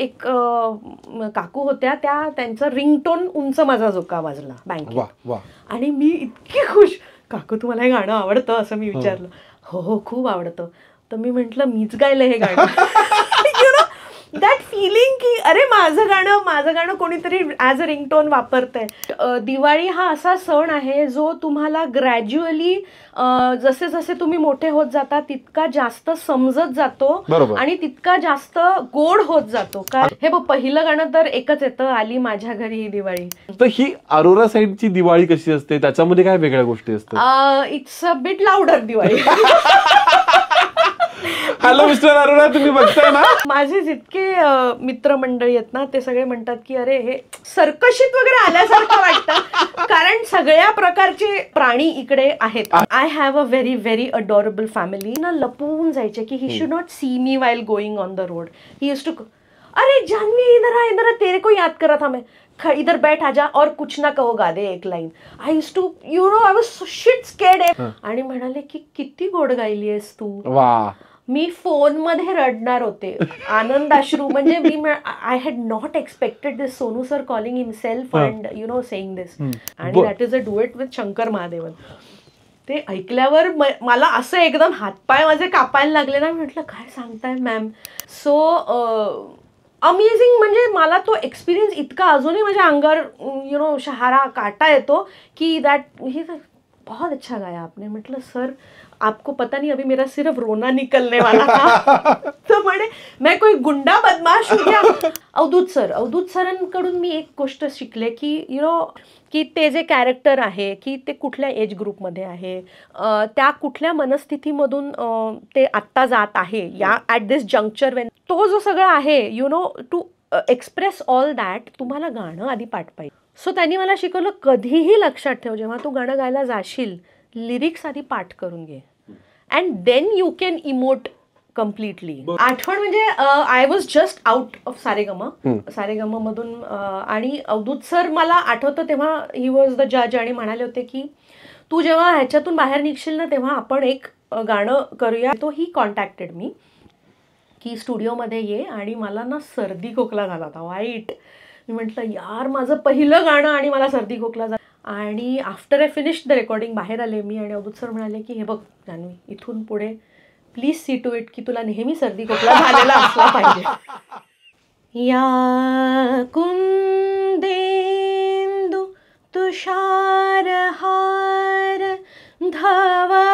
एक काकू होत्या त्या त्यांचं रिंगटोन उंच माझा झोका वाजला बँक आणि मी इतकी खुश काकू तुम्हाला हे गाणं आवडतं असं मी हो. विचारलं हो हो खूप आवडतं तर मी म्हंटल मीच गायलं हे गाणं दॅट फिलिंग की अरे माझं गाणं माझं गाणं कोणीतरी ॲज अ रिंगटोन वापरतंय दिवाळी हा असा सण आहे जो तुम्हाला ग्रॅज्युअली जसे जसे तुम्ही मोठे होत जाता तितका जास्त समजत जातो आणि तितका जास्त गोड होत जातो का हे बघ पहिलं गाणं तर एकच येतं आली माझ्या घरी ही दिवाळी तर ही अरोरा साईडची दिवाळी कशी असते त्याच्यामध्ये काय वेगळ्या गोष्टी असतात it's a bit louder Diwali hello mister तुम्ही बघताय ना माझे जितके मित्र मित्रमंडळी आहेत ना ते सगळे म्हणतात की अरे हे सर्कशीत वगैरे आल्यासारखं वाटतं कारण सगळ्या प्रकारचे प्राणी इकडे आहेत I have a very very adorable family ना लपवून जायचे की he should not see me while going on the road he use to अरे जानवी इधर आ तेरे को याद करत था मैं इधर बैठ आजा और कुछ ना कहो गादे एक line I too you know I was shit scared आणि म्हणाले की किती गोड गायली आहेस तू वा मी फोन मध्ये रडणार होते आनंद अश्रू म्हणजे मी I had not expected this Sonu sir calling self and you know saying this आणि that is a duet with Shankar Mahadevan ते ऐकल्यावर मला असं एकदम हातपाय माझे कापायला लागले ना म्हटलं काय सांगताय मॅम सो अमेझिंग म्हणजे मला तो एक्सपिरियन्स इतका अजूनही माझ्या अंगावर यु नो शहारा काटा येतो की दॅट ही बहुत अच्छा गाया आपने म्हटलं सर आपको पता नहीं अभी मेरा सिर्फ रोना निकलने वाला था तो म्हणे मैं कोई गुंडा बदमाश अवधूत सर अवधूत सरांकडून मी एक गोष्ट शिकले की यु नो की ते जे कॅरेक्टर आहे की ते कुठल्या एज मध्ये आहे त्या कुठल्या मनस्थितीमधून ते आत्ता जात आहे या ऍट दिस जंक्चर वेन तो जो सगळा आहे you know to express all that तुम्हाला गाणं आधी पाठ पाहिजे सो त्यांनी मला शिकवलं कधीही लक्षात ठेव जेव्हा तू गाणं गायला जाशील लिरिक्स आधी पाठ करून घे and then you can emote completely आठवण म्हणजे I was just out of Saregama Saregama मधून आणि अवधूत सर मला आठवतं तेव्हा ही वॉज द जज आणि म्हणाले होते की तू जेव्हा ह्याच्यातून बाहेर निघशील ना तेव्हा आपण एक गाणं करूया तो ही कॉन्टॅक्टेड मी की स्टुडिओमध्ये ये आणि मला ना सर्दी खोकला झाला होता वाईट मी म्हटलं यार माझं पहिलं गाणं आणि मला सर्दी खोकला झाला आणि after I finish the recording बाहेर आले मी आणि अवधूत सर म्हणाले की हे बघ जानवी इथून पुढे प्लीज सी टू इट की तुला नेहमी सर्दी खोकला झालेला असला पाहिजे या कुंदेंदु हार धावा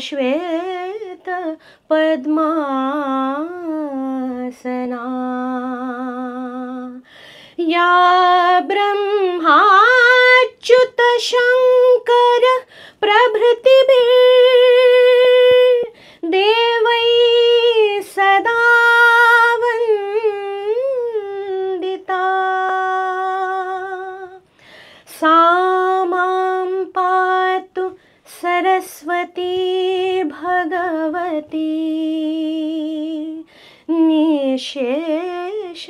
श्वेत पद्मासना या ब्रह्माच्युत ब्रह्माच्युतशङ्कर प्रभृतिभिः पर्वती निशेष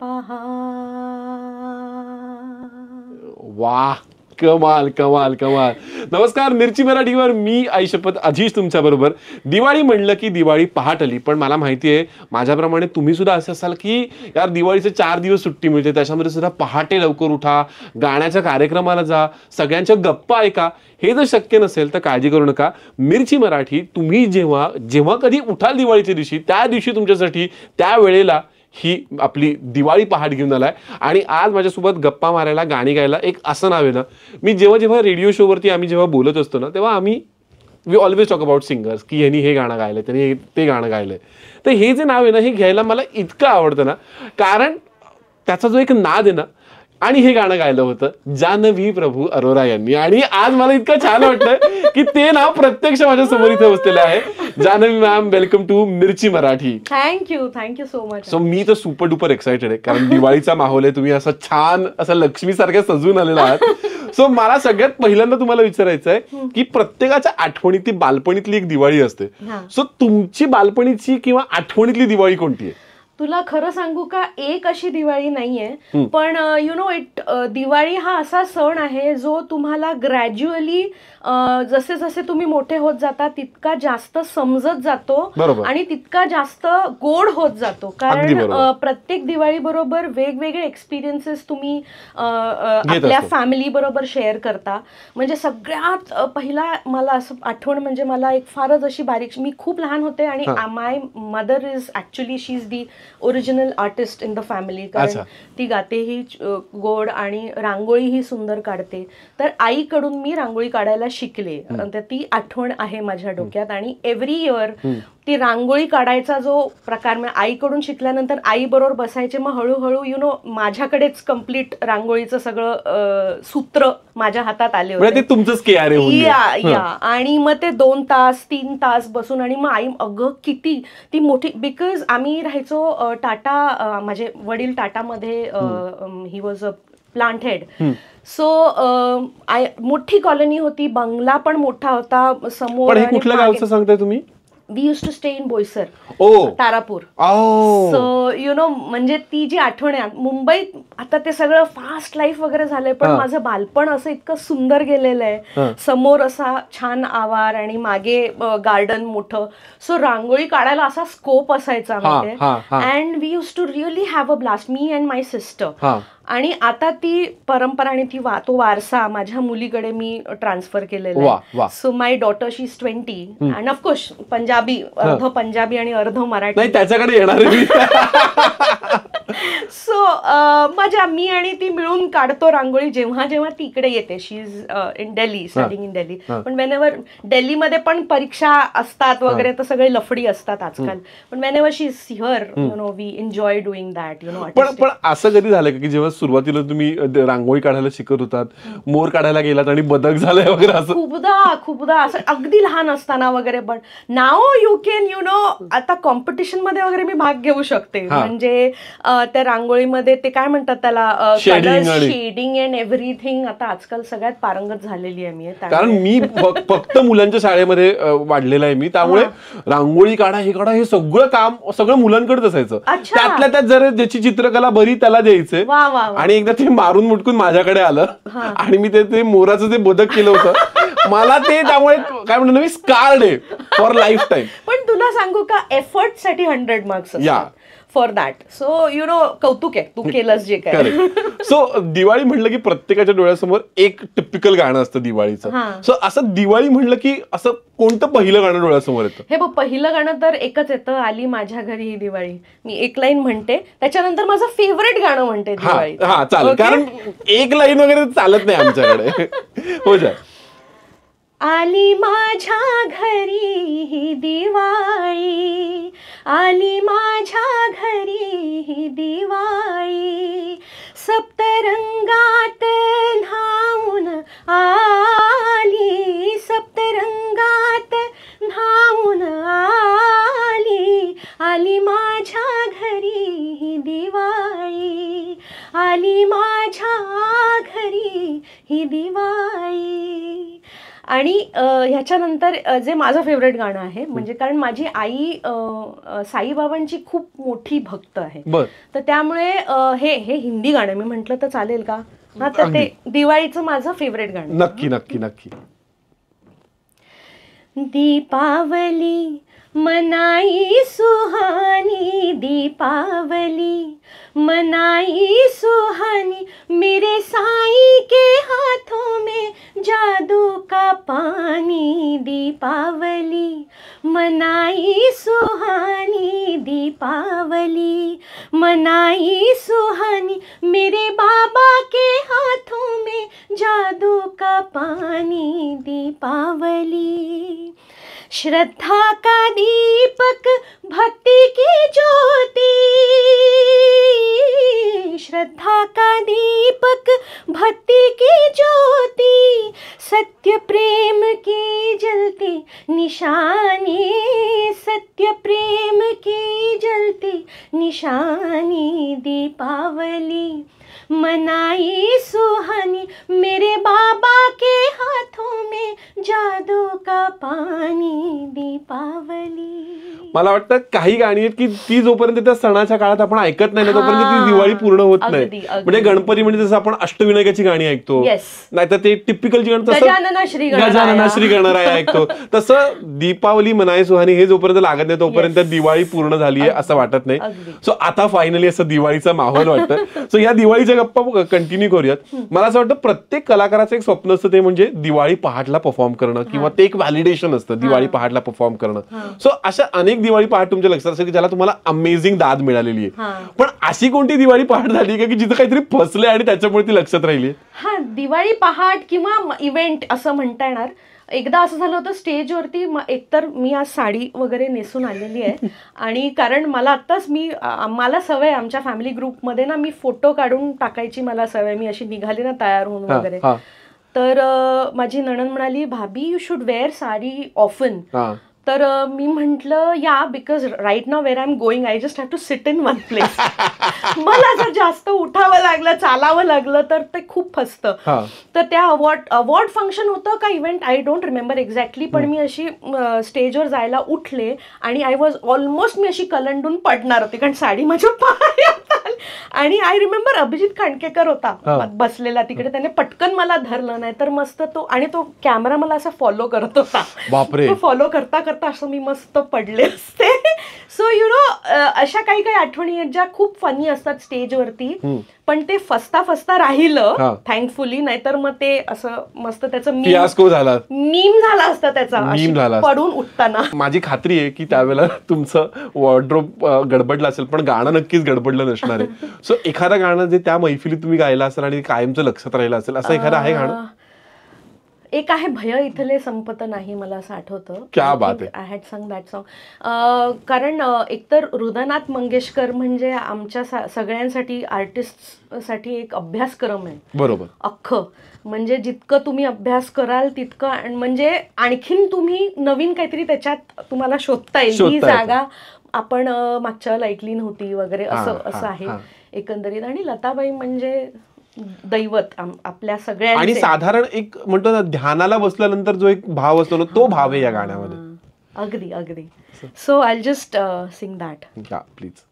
पहा वा कमाल कमाल कमाल नमस्कार मिरची मराठीवर मी आई शपथ आधीच तुमच्याबरोबर दिवाळी म्हणलं की दिवाळी पहाटली पण मला माहिती आहे माझ्याप्रमाणे तुम्ही सुद्धा असे असाल की यार दिवाळीचे चार दिवस सुट्टी मिळते त्याच्यामध्ये सुद्धा पहाटे लवकर उठा गाण्याच्या कार्यक्रमाला जा सगळ्यांच्या गप्पा ऐका हे जर शक्य नसेल तर काळजी करू नका मिरची मराठी तुम्ही जेव्हा जेव्हा कधी उठाल दिवाळीच्या दिवशी त्या दिवशी तुमच्यासाठी त्या वेळेला ही आपली दिवाळी पहाट घेऊन आला आहे आणि आज माझ्यासोबत गप्पा मारायला गाणी गायला एक असं नाव आहे ना मी जेव्हा जेव्हा रेडिओ शोवरती आम्ही जेव्हा बोलत असतो ना तेव्हा आम्ही we always talk about singers की यांनी हे गाणं गायलं त्यांनी ते गाणं गायलं तर हे जे नाव आहे ना हे घ्यायला मला इतकं आवडतं ना कारण त्याचा जो एक नाद आहे ना आणि हे गाणं गायलं होतं जानवी प्रभू अरोरा यांनी आणि आज मला इतकं छान वाटतं की ते नाव प्रत्यक्ष माझ्या समोर इथे बसलेलं आहे Janvi ma'am welcome to Mirchi Marathi thank you thank you so much so मी तर सुपर डुपर एक्सायटेड आहे कारण दिवाळीचा माहोल आहे तुम्ही असं छान असं सारख्या सजून आलेला आहात सो मला सगळ्यात पहिल्यांदा तुम्हाला विचारायचं आहे की प्रत्येकाच्या आठवणीतली बालपणीतली एक दिवाळी असते सो तुमची बालपणीची किंवा आठवणीतली दिवाळी कोणती आहे तुला खरं सांगू का एक अशी दिवाळी नाहीये पण यु नो इट दिवाळी हा असा सण आहे जो तुम्हाला ग्रॅज्युअली जसे जसे तुम्ही मोठे होत जाता तितका जास्त समजत जातो आणि तितका जास्त गोड होत जातो कारण प्रत्येक दिवाळी बरोबर वेगवेगळे एक्सपिरियन्सेस तुम्ही आपल्या फॅमिली बरोबर शेअर करता म्हणजे सगळ्यात पहिला मला असं आठवण म्हणजे मला एक फारच अशी बारीक मी खूप लहान होते आणि my mother is actually she is the original artist in the family कारण ती गाते ही गोड आणि ही सुंदर काढते तर आईकडून मी रांगोळी काढायला शिकले ती आठवण आहे माझ्या डोक्यात आणि एव्हरी इयर ती रांगोळी काढायचा जो प्रकार म्हणजे आईकडून शिकल्यानंतर आईबरोबर बसायचे मग हळूहळू यु नो माझ्याकडेच कम्प्लीट रांगोळीचं सगळं सूत्र माझ्या हातात आले होते म्हणजे तुमचंच या या आणि मग ते दोन तास तीन तास बसून आणि मग आई अगं किती ती मोठी बिकॉज आम्ही राहायचो टाटा माझे वडील टाटामध्ये he was a plant head so मोठी कॉलनी होती बंगला पण मोठा होता समोर कुठल्या गावचं सांगताय तुम्ही we use to stay in Boisar Tarapur so you know म्हणजे ती जी आठवण आहे मुंबईत आता ते सगळं फास्ट लाईफ वगैरे झालंय पण माझं बालपण असं इतकं सुंदर गेलेलं आहे समोर असा छान आवार आणि मागे गार्डन मोठं सो रांगोळी काढायला असा स्कोप असायचा and we use to really have a blast मी अँड माय सिस्टर आणि आता ती परंपरा आणि ती वा तो वारसा माझ्या मुलीकडे मी ट्रान्सफर केलेला आहे so my daughter she is twenty and of course Punjabi अर्ध पंजाबी आणि अर्ध मराठी त्याच्याकडे येणार सो uh, माझ्या मी आणि ती मिळून काढतो रांगोळी जेव्हा जेव्हा ती इकडे येते she is in Delhi studying in Delhi पण वेनेवर डेल्लीमध्ये पण परीक्षा असतात वगैरे तर सगळे लफडी असतात आजकाल पण whenever she is here you know we enjoy doing that you know पण पण असं कधी झालं की जेव्हा सुरुवातीला तुम्ही रांगोळी काढायला शिकत होतात मोर काढायला गेलात आणि बदक झालाय वगैरे असं खूपदा खूपदा असं अगदी लहान असताना वगैरे पण नाव यू कॅन यु नो आता कॉम्पिटिशन मध्ये वगैरे मी भाग घेऊ शकते म्हणजे त्या रांगोळीमध्ये ते काय म्हणतात त्याला शेडिंग अँड एव्हरीथिंग आता आजकाल सगळ्यात पारंगत झालेली आहे मी कारण मी फक्त मुलांच्या शाळेमध्ये वाढलेला आहे मी त्यामुळे रांगोळी काढा हे काढा हे सगळं काम सगळं मुलांकडेच असायचं त्यातल्या त्यात जर ज्याची चित्रकला बरी त्याला द्यायचे आणि एकदा ते मारून मुटकून माझ्याकडे आलं आणि मी ते मोराचं ते बदक केलं होतं मला ते त्यामुळे काय म्हणतो मी स्कार्ड आहे फॉर लाईफ टाईम पण तुला सांगू का एफर्ट साठी हंड्रेड मार्क्स या for that so you know कौतुक आहे तू केलंस जे काय सो दिवाळी म्हणलं की प्रत्येकाच्या डोळ्यासमोर एक टिपिकल गाणं असतं दिवाळीचं सो असं दिवाळी म्हणलं की असं कोणतं पहिलं गाणं डोळ्यासमोर येतं हे बघ पहिलं गाणं तर एकच येतं आली माझ्या घरी ही दिवाळी मी एक लाईन म्हणते त्याच्यानंतर माझं फेवरेट गाणं म्हणते दिवाळी हा चालत कारण एक लाईन वगैरे चालत नाही आमच्याकडे हो जा आली माझ्या घरी ही दिवाळी आली माझ्या घरी ही दिवाळी सप्तरंगात न्हावून आली सप्तरंगात न्हावून आली आली माझ्या घरी ही दिवाळी आली माझ्या घरी ही दिवाळी आणि ह्याच्यानंतर जे माझं फेवरेट गाणं आहे म्हणजे कारण माझी आई साईबाबांची खूप मोठी भक्त आहे तर त्यामुळे हे हे हिंदी गाणं मी म्हटलं तर चालेल का हा तर ते दिवाळीचं माझं फेवरेट गाणं नक्की नक्की नक्की दीपावली मनाई सुहानी दीपावली मनाई सुहानी मेरे साई के हाथों में जादू का पानी दीपावली मनाई सुहानी दीपावली मनाई सुहानी मेरे बाबा के हाथों में जादू का पानी दीपावली श्रद्धा का दीपक भक्ति की ज्योति श्रद्धा का दीपक भक्ति की ज्योति सत्य प्रेम की जलती निशानी सत्य प्रेम की जलती निशानी दीपावली मनाई सुहानी मेरे बाबा के हाथों में जादू का पानी दीपावली मला वाटतं काही गाणी आहेत की ती जोपर्यंत त्या सणाच्या काळात आपण ऐकत नाही ना तोपर्यंत ती दिवाळी पूर्ण होत नाही म्हणजे गणपती म्हणजे जसं आपण अष्टविनायकाची गाणी ऐकतो नाही तर ते टिपिकल जी गाणी गजानन श्री आहे ऐकतो तसं दीपावली मनाय सुहानी हे जोपर्यंत लागत नाही तोपर्यंत दिवाळी पूर्ण झाली आहे असं वाटत नाही सो आता फायनली असं दिवाळीचा माहोल वाटतं सो या दिवाळीच्या पुढच्या गप्पा कंटिन्यू करूयात मला असं वाटतं प्रत्येक कलाकाराचं एक स्वप्न असतं ते म्हणजे दिवाळी पहाटला परफॉर्म करणं किंवा ते एक व्हॅलिडेशन असतं दिवाळी पहाटला परफॉर्म करणं सो अशा अनेक दिवाळी पहाट तुमच्या लक्षात असेल की ज्याला तुम्हाला अमेझिंग दाद मिळालेली आहे पण अशी कोणती दिवाळी पहाट झाली का की जिथं काहीतरी फसले आणि त्याच्यामुळे ती लक्षात राहिली हा दिवाळी पहाट किंवा इव्हेंट असं म्हणता येणार एकदा असं झालं होतं स्टेजवरती एकतर मी आज साडी वगैरे नेसून आलेली आहे आणि कारण मला आत्ताच मी मला सवय आमच्या फॅमिली ग्रुपमध्ये ना मी फोटो काढून टाकायची मला सवय मी अशी निघाली ना तयार होऊन वगैरे तर माझी नणन म्हणाली भाभी you should wear sari often तर मी म्हटलं yeah because right now where I am going I just have to sit in one place मला जर जास्त उठावं लागलं चालावं लागलं तर ते खूप फसतं तर त्या अवॉर्ड अवॉर्ड फंक्शन होतं का event I don't remember exactly पण मी अशी स्टेजवर जायला उठले आणि आय वॉज ऑलमोस्ट मी अशी कलंडून पडणार होती कारण साडी माझ्या पाय आणि आय रिमेंबर अभिजित खांडकेकर होता हो. बसलेला तिकडे त्याने पटकन मला धरलं नाही तर मस्त तो आणि तो कॅमेरा मला असा फॉलो करत होता बापरे फॉलो करता करता असं मी मस्त पडले असते सो यु नो अशा काही काही आठवणी आहेत ज्या खूप फनी असतात स्टेजवरती पण ते फसता फसता राहिलं थँकफुली नाहीतर मग ते असं मस्त त्याचं मीम झाला मीम झाला असता त्याचा पडून उठताना माझी खात्री आहे की त्यावेळेला तुमचं वॉर्ड्रोप गडबडला असेल पण गाणं नक्कीच गडबडलं नसणार असणार आहे सो एखादा गाणं जे त्या मैफिलीत तुम्ही गायला असेल आणि कायमचं लक्षात राहिलं असेल असं एखादं आहे गाणं एक आहे भय इथले संपत नाही मला असं आठवतं क्या बात आहे I had sang that song कारण एकतर हृदयनाथ मंगेशकर म्हणजे आमच्या सगळ्यांसाठी आर्टिस्ट साठी एक अभ्यासक्रम आहे बरोबर अख्ख म्हणजे जितकं तुम्ही अभ्यास कराल तितकं म्हणजे आणखीन तुम्ही नवीन काहीतरी त्याच्यात तुम्हाला शोधता येईल ही जागा आपण मागच्या ऐकली नव्हती वगैरे असं असं आहे एकंदरीत आणि लताबाई म्हणजे दैवत आपल्या सगळ्या आणि साधारण एक म्हणतो ना ध्यानाला बसल्यानंतर जो एक भाव असतो ना तो भाव आहे या गाण्यामध्ये अगदी अगदी so I just sing that please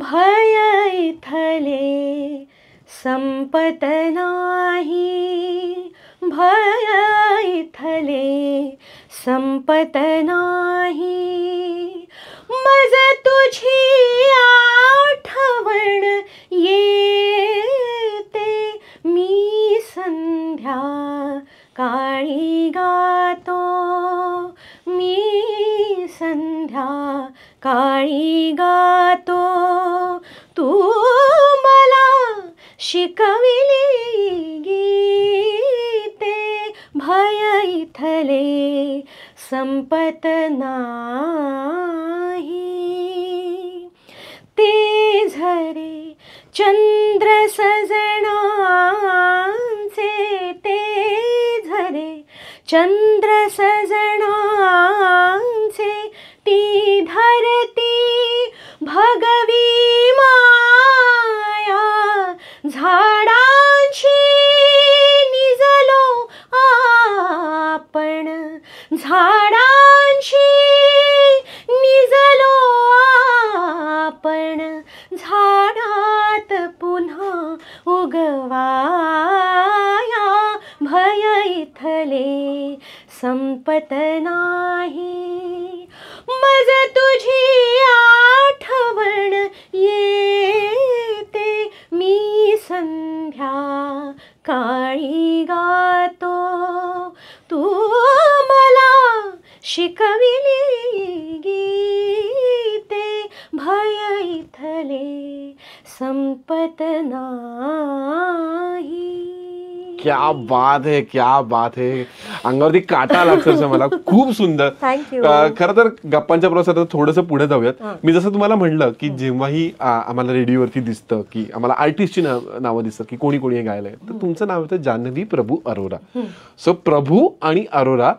भय इथले संपत नाही भय इथले संपत नाही मज तुझी आठवण येते मी संध्या काळी गातो मी संध्या काळी गातो तू मला शिकविली गी साठले संपत नाही ते झरे चंद्र सजणांचे ते झरे चंद्र सजणांचे ती धरती भगवी पुन्हा उगवाया भय इथले संपत नाही मज तुझी आठवण येते मी संध्या काळी गातो तू मला शिकविली गीते भय इथले संपत नाही क्या बात है क्या बात है अंगावरती काटा लागतो मला खूप सुंदर खर तर गप्पांच्या प्रवासात थोडस पुढे जाऊयात मी जसं तुम्हाला म्हणलं की जेव्हाही आम्हाला रेडिओवरती दिसतं की आम्हाला आर्टिस्टची नावं दिसतं की कोणी कोणी गायला तर तुमचं नाव होतं जान्हवी प्रभू अरोरा सो प्रभू आणि अरोरा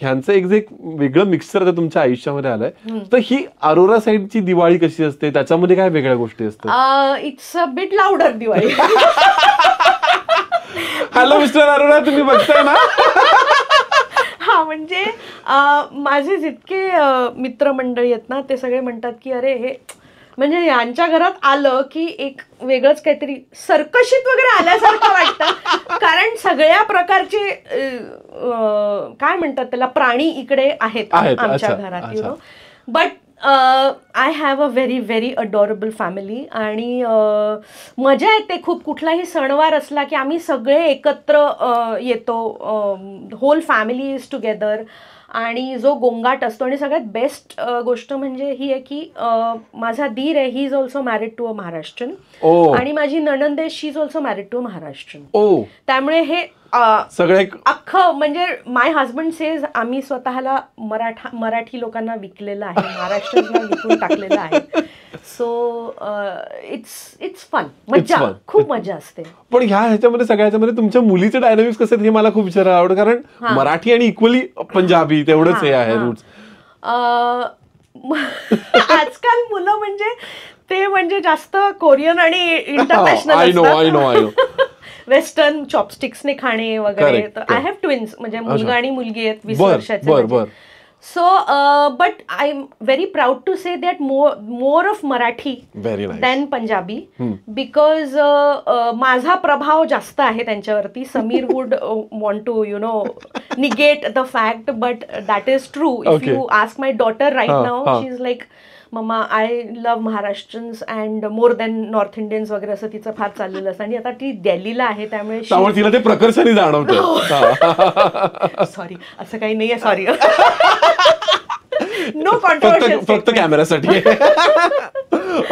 ह्यांचं एक जे वेगळं मिक्सर तुमच्या आयुष्यामध्ये आलंय तर ही अरोरा साईडची दिवाळी कशी असते त्याच्यामध्ये काय वेगळ्या गोष्टी असतात it's a bit louder Diwali hello mister Arora तुम्ही बघताय ना हा म्हणजे माझे जितके मित्रमंडळी आहेत ना ते सगळे म्हणतात की अरे हे म्हणजे यांच्या घरात आलं की एक वेगळंच काहीतरी सर्कशीत वगैरे आल्यासारखं वाटतं कारण सगळ्या प्रकारचे काय म्हणतात त्याला प्राणी इकडे आहेत आमच्या घरात you know but I have a very very adorable family आणि मजा येते खूप कुठलाही सणवार असला की आम्ही सगळे एकत्र येतो होल फॅमिली इज टुगेदर आणि जो गोंगाट असतो आणि सगळ्यात बेस्ट गोष्ट म्हणजे ही आहे की माझा दीर आहे he is also married to a Maharashtrian आणि माझी नणंद she is also married to a Maharashtrian त्यामुळे हे सगळे अख्खं म्हणजे माय हजबंड सेज आम्ही स्वतःला मराठा मराठी लोकांना विकलेलं आहे महाराष्ट्र टाकलेलं आहे सो इट्स इट्स फन मजा खूप मजा असते पण ह्या ह्याच्यामध्ये सगळ्या ह्याच्यामध्ये तुमच्या मुलीचं डायनामिक्स कसं हे मला खूप विचारायला आवडतं कारण मराठी आणि इक्वली पंजाबी तेवढंच हे आहे रूट्स आजकाल मुलं म्हणजे ते म्हणजे जास्त कोरियन आणि international no no no western चॉपस्टिक्सने खाणे वगैरे तर आय हॅव ट्विन्स म्हणजे मुलगा आणि मुलगी आहेत वीस वर्षाचे so but I am very proud to say that more of Marathi than Punjabi because माझा प्रभाव जास्त आहे त्यांच्यावरती Sameer would want to you know negate the fact but that is true if you ask my daughter right now she is like mamma I love Maharashtrians and more than north Indians वगैरे असं तिचं फार चाललेलं असतं आणि आता ती दिल्लीला आहे त्यामुळे तिला ते प्रकर्षाने जाणवतं सॉरी असं काही नाही आहे सॉरी नो फक्त फक्त कॅमेरासाठी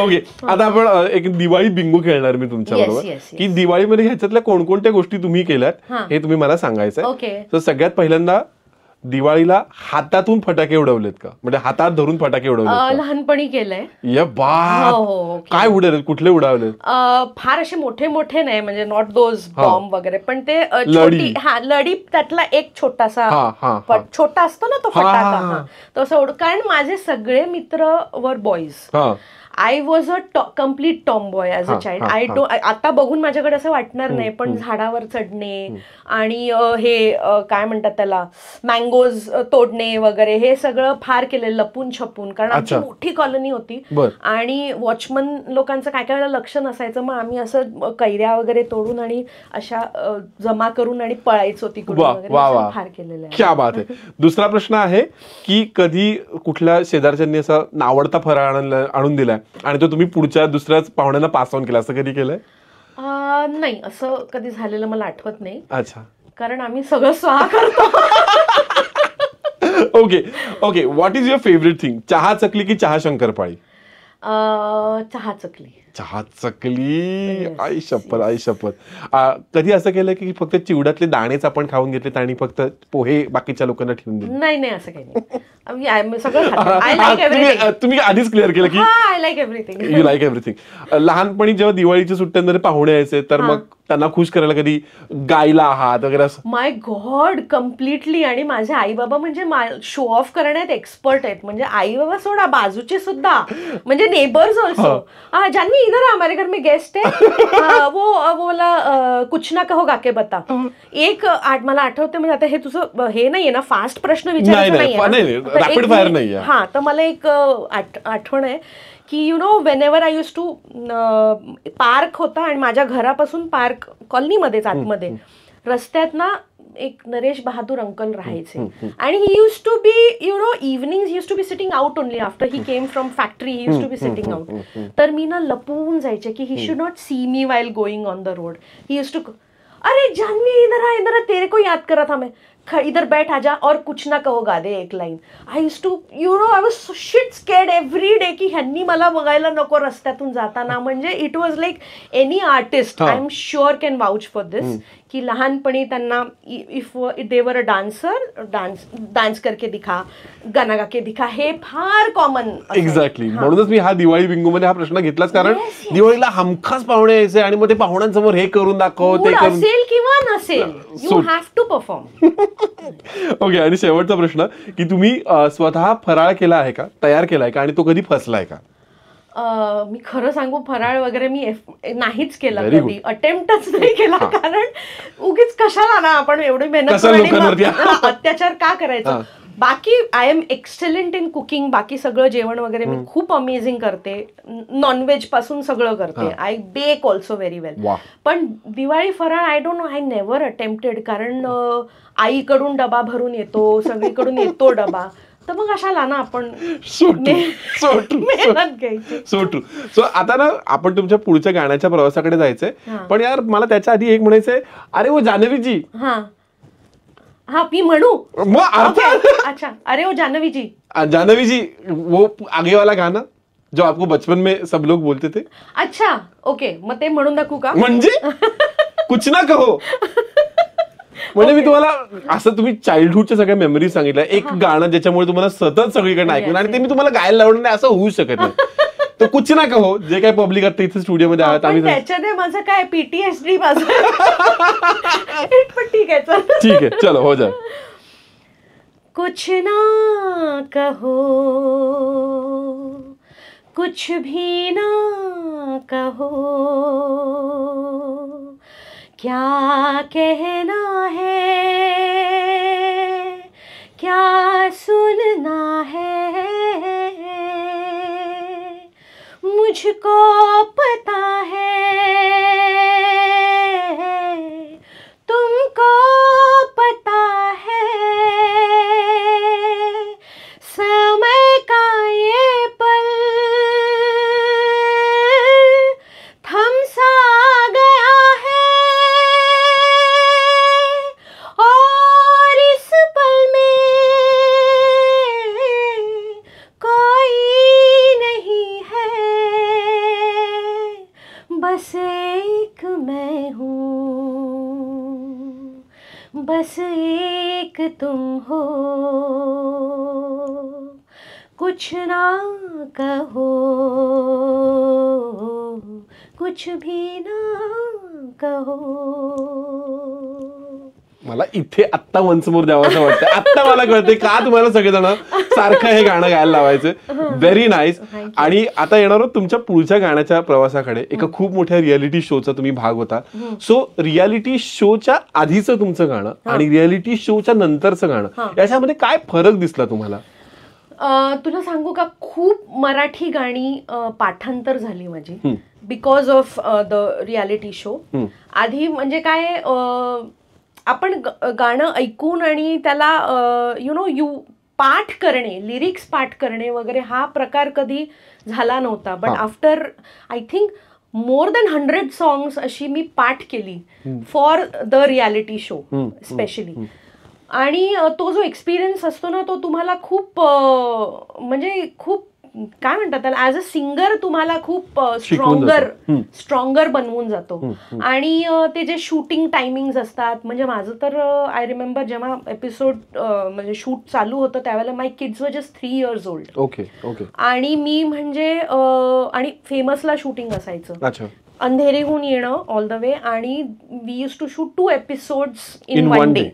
ओके आता आपण एक दिवाळी बिंगू खेळणार मी तुमच्या बरोबर की दिवाळीमध्ये ह्याच्यातल्या कोणकोणत्या गोष्टी तुम्ही केल्यात हे तुम्ही मला सांगायचं सगळ्यात पहिल्यांदा दिवाळीला हातातून फटाके उडवलेत का म्हणजे हातात धरून फटाके उडवले लहानपणी केलंय हो, हो, हो, काय उडवले कुठले उडवले फार असे मोठे मोठे नाही म्हणजे नॉट दोज बॉम्ब वगैरे पण ते लढी हा लडी त्यातला एक छोटासा छोटा असतो ना तो फटाका तो कारण माझे सगळे मित्र were boys I was a complete tomboy as a child I do आता बघून माझ्याकडे असं वाटणार नाही पण झाडावर चढणे आणि हे काय म्हणतात त्याला मँगोज तोडणे वगैरे हे सगळं फार केले लपून छपून कारण आमची मोठी कॉलनी होती आणि वॉचमन लोकांचं काय काय वेळेला लक्ष नसायचं मग आम्ही असं कैऱ्या वगैरे तोडून आणि अशा जमा करून आणि पळायचो होती फार केलेलं आहे क्या बात आहे दुसरा प्रश्न आहे की कधी कुठल्या शेजारच्यांनी असा नावडता फराळ आणून दिलाय आणि तो तुम्ही पुढच्या दुसऱ्याच पाहुण्यांना पास ऑन केला असं कधी केलंय नाही असं कधी झालेलं मला आठवत नाही अच्छा कारण आम्ही सगळं स्वाहा करतो okay okay what is your favourite thing चहा चकली की चहा शंकरपाळी चहा चकली चहा चकली आई शपथ आई शपथ कधी असं केलं की फक्त चिवड्यातले दाणेच आपण खाऊन घेतले आणि फक्त पोहे बाकीच्या लोकांना ठेवून दिले नाही नाही असं काही नाही तुम्ही आधीच क्लिअर केलं की I like everything you like everything लहानपणी जेव्हा दिवाळीच्या सुट्ट्यांमध्ये पाहुणे यायचे तर मग त्यांना खुश करायला कधी गायला आहात वगैरे असं माय गॉड कम्प्लिटली आणि माझे आई बाबा म्हणजे शो ऑफ करण्यात एक्सपर्ट आहेत म्हणजे आई बाबा सोडा बाजूचे सुद्धा म्हणजे नेबर्स ऑल्सो ज्यांनी इधर हमारे घर में गेस्ट आहे वो बोला कुछ ना कहो गाके बता एक आठ मला आठवते म्हणजे आता हे तुझं हे नाहीये ना फास्ट प्रश्न विचारायचा नाही रॅपिड फायर तर मला एक आठवण आहे की you know whenever I use to park होता आणि माझ्या घरापासून पार्क कॉलनीमध्येच आतमध्ये रस्त्यात ना एक नरेश बहादूर अंकल राहायचे आणि he use to be you know evening use to be sitting out only after he came from factory he use to be sitting out तर मी ना लपवून जायचे की he should not see me while going on the road he use to अरे जानवी इधर आ इधर तेरे को याद करा था मैं इधर बैठ आ जा और कुछ ना कहो गा दे एक line I use to you know I was shit scared every day की ह्यांनी मला बघायला नको रस्त्यातून जाताना म्हणजे it was like any artist I am sure can vouch for this की लहानपणी त्यांना if they were dancer dance dance करके दिखा गाना गाके दिखा हे फार कॉमन एक्झॅक्टली म्हणूनच मी हा दिवाळी बिंगू मध्ये हा प्रश्न घेतलाच कारण दिवाळीला हमखास पाहुणे यायचे आणि मग ते पाहुण्यांसमोर हे करून दाखव ते असेल किंवा नसेल you have to perform okay आणि शेवटचा प्रश्न की तुम्ही स्वतः फराळ केला आहे का तयार केला आहे का आणि तो कधी फसलाय का मी खरं सांगू फराळ वगैरे मी नाहीच केलं कधी अटेम्प्टच नाही केला कारण उगीच कशाला ना आपण एवढी मेहनत अत्याचार का करायचा बाकी I am excellent in cooking बाकी सगळं जेवण वगैरे मी खूप अमेझिंग करते नॉनव्हेज पासून सगळं करते I bake also very well पण दिवाळी फराळ I don't know I never attempted कारण आईकडून डबा भरून येतो सगळीकडून येतो डबा तर मग अशाला ना आपण सोटू सो आता ना आपण तुमच्या पुढच्या गाण्याच्या प्रवासाकडे जायचंय पण यार मला त्याच्या आधी एक म्हणायचंय अरे वो जानवीजी हा हा मी म्हणू मग अच्छा अरे वो जानवीजी जानवीजी वो आगे वाला गाणं जो आपको बचपन में सब लोग बोलते थे अच्छा ओके मग ते म्हणून दाखवू का म्हणजे कुछ ना कहो म्हणजे मी तुम्हाला असं तुम्ही चाइल्डहुडच्या सगळ्या मेमरीज सांगितल्या एक गाणं ज्याच्यामुळे तुम्हाला सतत सगळीकडे ऐकून आणि ते मी तुम्हाला गायला लावून नाही असं होऊ शकत नाही तर कुछ ना कहो जे काय पब्लिक आता इथे स्टुडिओमध्ये आहात आम्ही त्याच्याने माझं काय पीटीएसडी माझं माझ ठीक आहे ठीक आहे चलो हो जा कुछ ना कहो कुछ भी ना कहो क्या कहना है क्या सुनना है मुझको पता है तुम हो कुछ ना कहो कुछ भी ना कहो मला इथे आत्ता मनसमोर द्यावं असं वाटतं आत्ता मला कळते का तुम्हाला सगळेजण सारखं हे गाणं गायला लावायचं व्हेरी नाईस आणि आता येणार तुमच्या पुढच्या गाण्याच्या प्रवासाकडे एका हो. खूप मोठ्या रियालिटी शोचा तुम्ही भाग होता सो रियालिटी शोच्या आधीचं तुमचं गाणं हो. आणि रियालिटी शोच्या नंतरचं गाणं हो. याच्यामध्ये काय फरक दिसला तुम्हाला तुला सांगू का खूप मराठी गाणी पाठांतर झाली माझी because of the reality show आधी म्हणजे काय आपण गाणं ऐकून आणि त्याला यु नो यू पाठ करणे लिरिक्स पाठ करणे वगैरे हा प्रकार कधी झाला नव्हता but after I think more than hundred songs अशी मी पाठ केली for the reality show specially आणि तो जो एक्सपिरियन्स असतो ना तो तुम्हाला खूप म्हणजे खूप काय म्हणतात त्याला ऍज अ सिंगर तुम्हाला खूप स्ट्रॉंगर स्ट्रॉंगर बनवून जातो आणि ते जे शूटिंग टायमिंग असतात म्हणजे माझं तर आय रिमेंबर जेव्हा एपिसोड म्हणजे शूट चालू होतं त्यावेळेला my kids were just three years old okay okay आणि मी म्हणजे आणि फेमसला शूटिंग असायचं अंधेरीहून येणं ऑल द वे आणि we use to shoot two episode in one day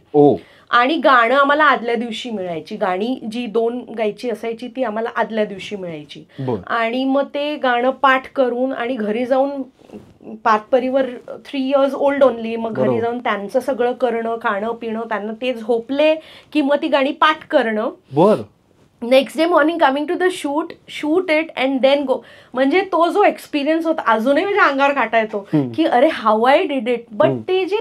आणि गाणं आम्हाला आदल्या दिवशी मिळायची गाणी जी दोन गायची असायची ती आम्हाला आदल्या दिवशी मिळायची आणि मग ते गाणं पाठ करून आणि घरी जाऊन पातपरीवर थ्री इयर्स ओल्ड ओनली मग घरी जाऊन त्यांचं सगळं करणं खाणं पिणं त्यांना ते झोपले की मग ती गाणी पाठ करणं next day morning coming to the shoot shoot it and then go म्हणजे तो जो एक्सपिरियन्स होता अजूनही म्हणजे अंगावर काटा येतो की अरे how I did it but ते जे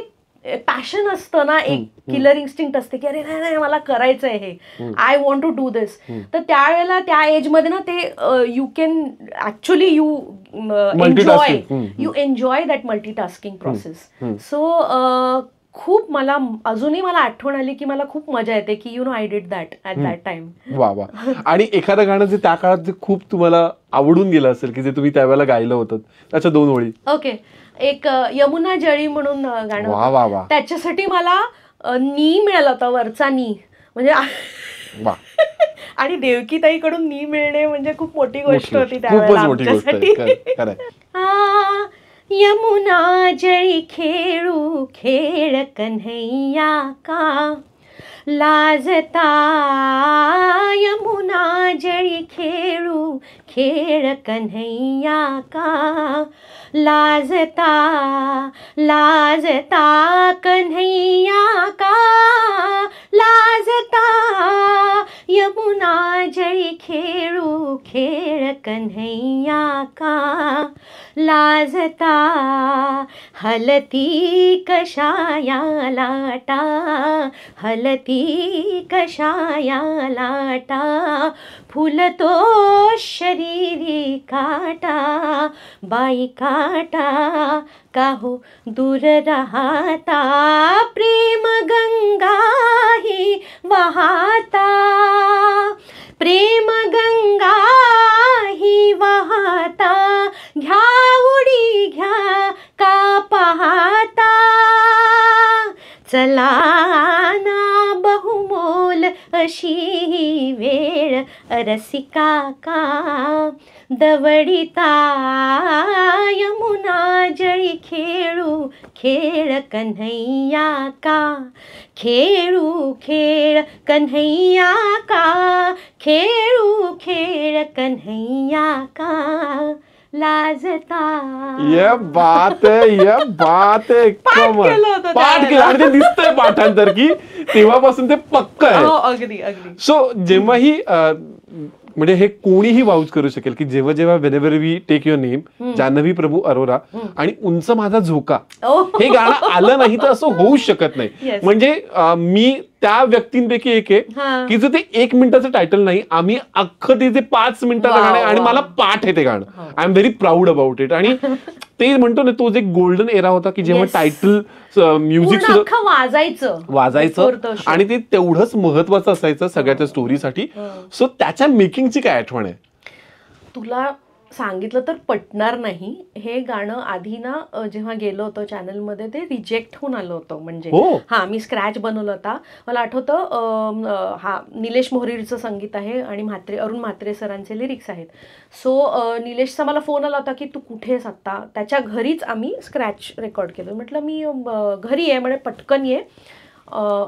पॅशन असतं ना एक किलर इन्स्टिंक्ट असते की अरे नाही नाही मला करायचं आहे हे I want to do this तर त्यावेळेला त्या एज मध्ये ना ते you can actually you enjoy you enjoy that multitasking process so खूप मला अजूनही मला आठवण आली की मला खूप मजा येते की you know I did that at that time वा वा आणि एखादं गाणं जे त्या काळात जे खूप तुम्हाला आवडून गेलं असेल की जे तुम्ही त्यावेळेला गायलं होतं त्याच्या दोन ओळी ओके एक यमुना जळी म्हणून गाणं त्याच्यासाठी मला नी मिळाला होता वरचा नी म्हणजे आणि देवकीताईकडून नी मिळणे म्हणजे खूप मोठी गोष्ट होती त्यावेळेला आमच्यासाठी यमुना जळी खेळू खेळ कन्हैया का लाजता यमुना जळी खेळू खेड़ कन्हैया का लाजता लाजता कन्हैया का लाजता यमुना जय खेड़ू खेड़ कन्हैया का लाजता हलती कषाया लाटा हलती कषाया लाटा फुलतो शरीरी काटा बाई काटा काहो दूर राहता प्रेम गंगा ही वाहता प्रेम गंगा ही वाहता घ्या उडी घ्या का पाहता चला ना बहुमोल अशी वेळ रसिका का दवडिता यमुना जळी खेळू खेळ कन्हैया का खेळू खेळ कन्हैया का खेळू खेळ कन्हैया का लाजता ये बात आहे ये बात आहे ते पाठांतर की तेव्हापासून ते पक्क आहे सो हो, जेव्हाही म्हणजे हे कोणीही वाऊच करू शकेल की जेव्हा जेव्हा whenever we take your name Janhavi Prabhu Arora आणि उंच माझा झोका हे गाणं आलं नाही तर असं होऊ शकत नाही म्हणजे मी त्या व्यक्तींपैकी एक आहे की जे ते एक मिनिटाचं टायटल नाही आम्ही अख्खं ते जे पाच मिनिटाचं गाणं आणि मला पाठ आहे ते गाणं I am very proud about it आणि ते म्हणतो ना तो जे गोल्डन एरा होता की जेव्हा टायटल म्युझिक वाजायचं वाजायचं आणि ते तेवढंच महत्वाचं असायचं सगळ्याच्या स्टोरीसाठी हो. सो हो. त्याच्या मेकिंगची काय आठवण आहे तुला सांगितलं तर पटणार नाही हे गाणं आधी ना जेव्हा गेलो होतो चॅनलमध्ये ते रिजेक्ट होऊन आलं होतं म्हणजे हो. हा मी स्क्रॅच बनवलं होता मला आठवतं हा निलेश मोहरीरचं संगीत आहे आणि म्हात्रे अरुण म्हात्रे सरांचे लिरिक्स आहेत सो निलेशचा मला फोन आला होता की तू कुठे आहेस त्याच्या घरीच आम्ही स्क्रॅच रेकॉर्ड केलं म्हटलं मी घरी आहे म्हणजे पटकन ये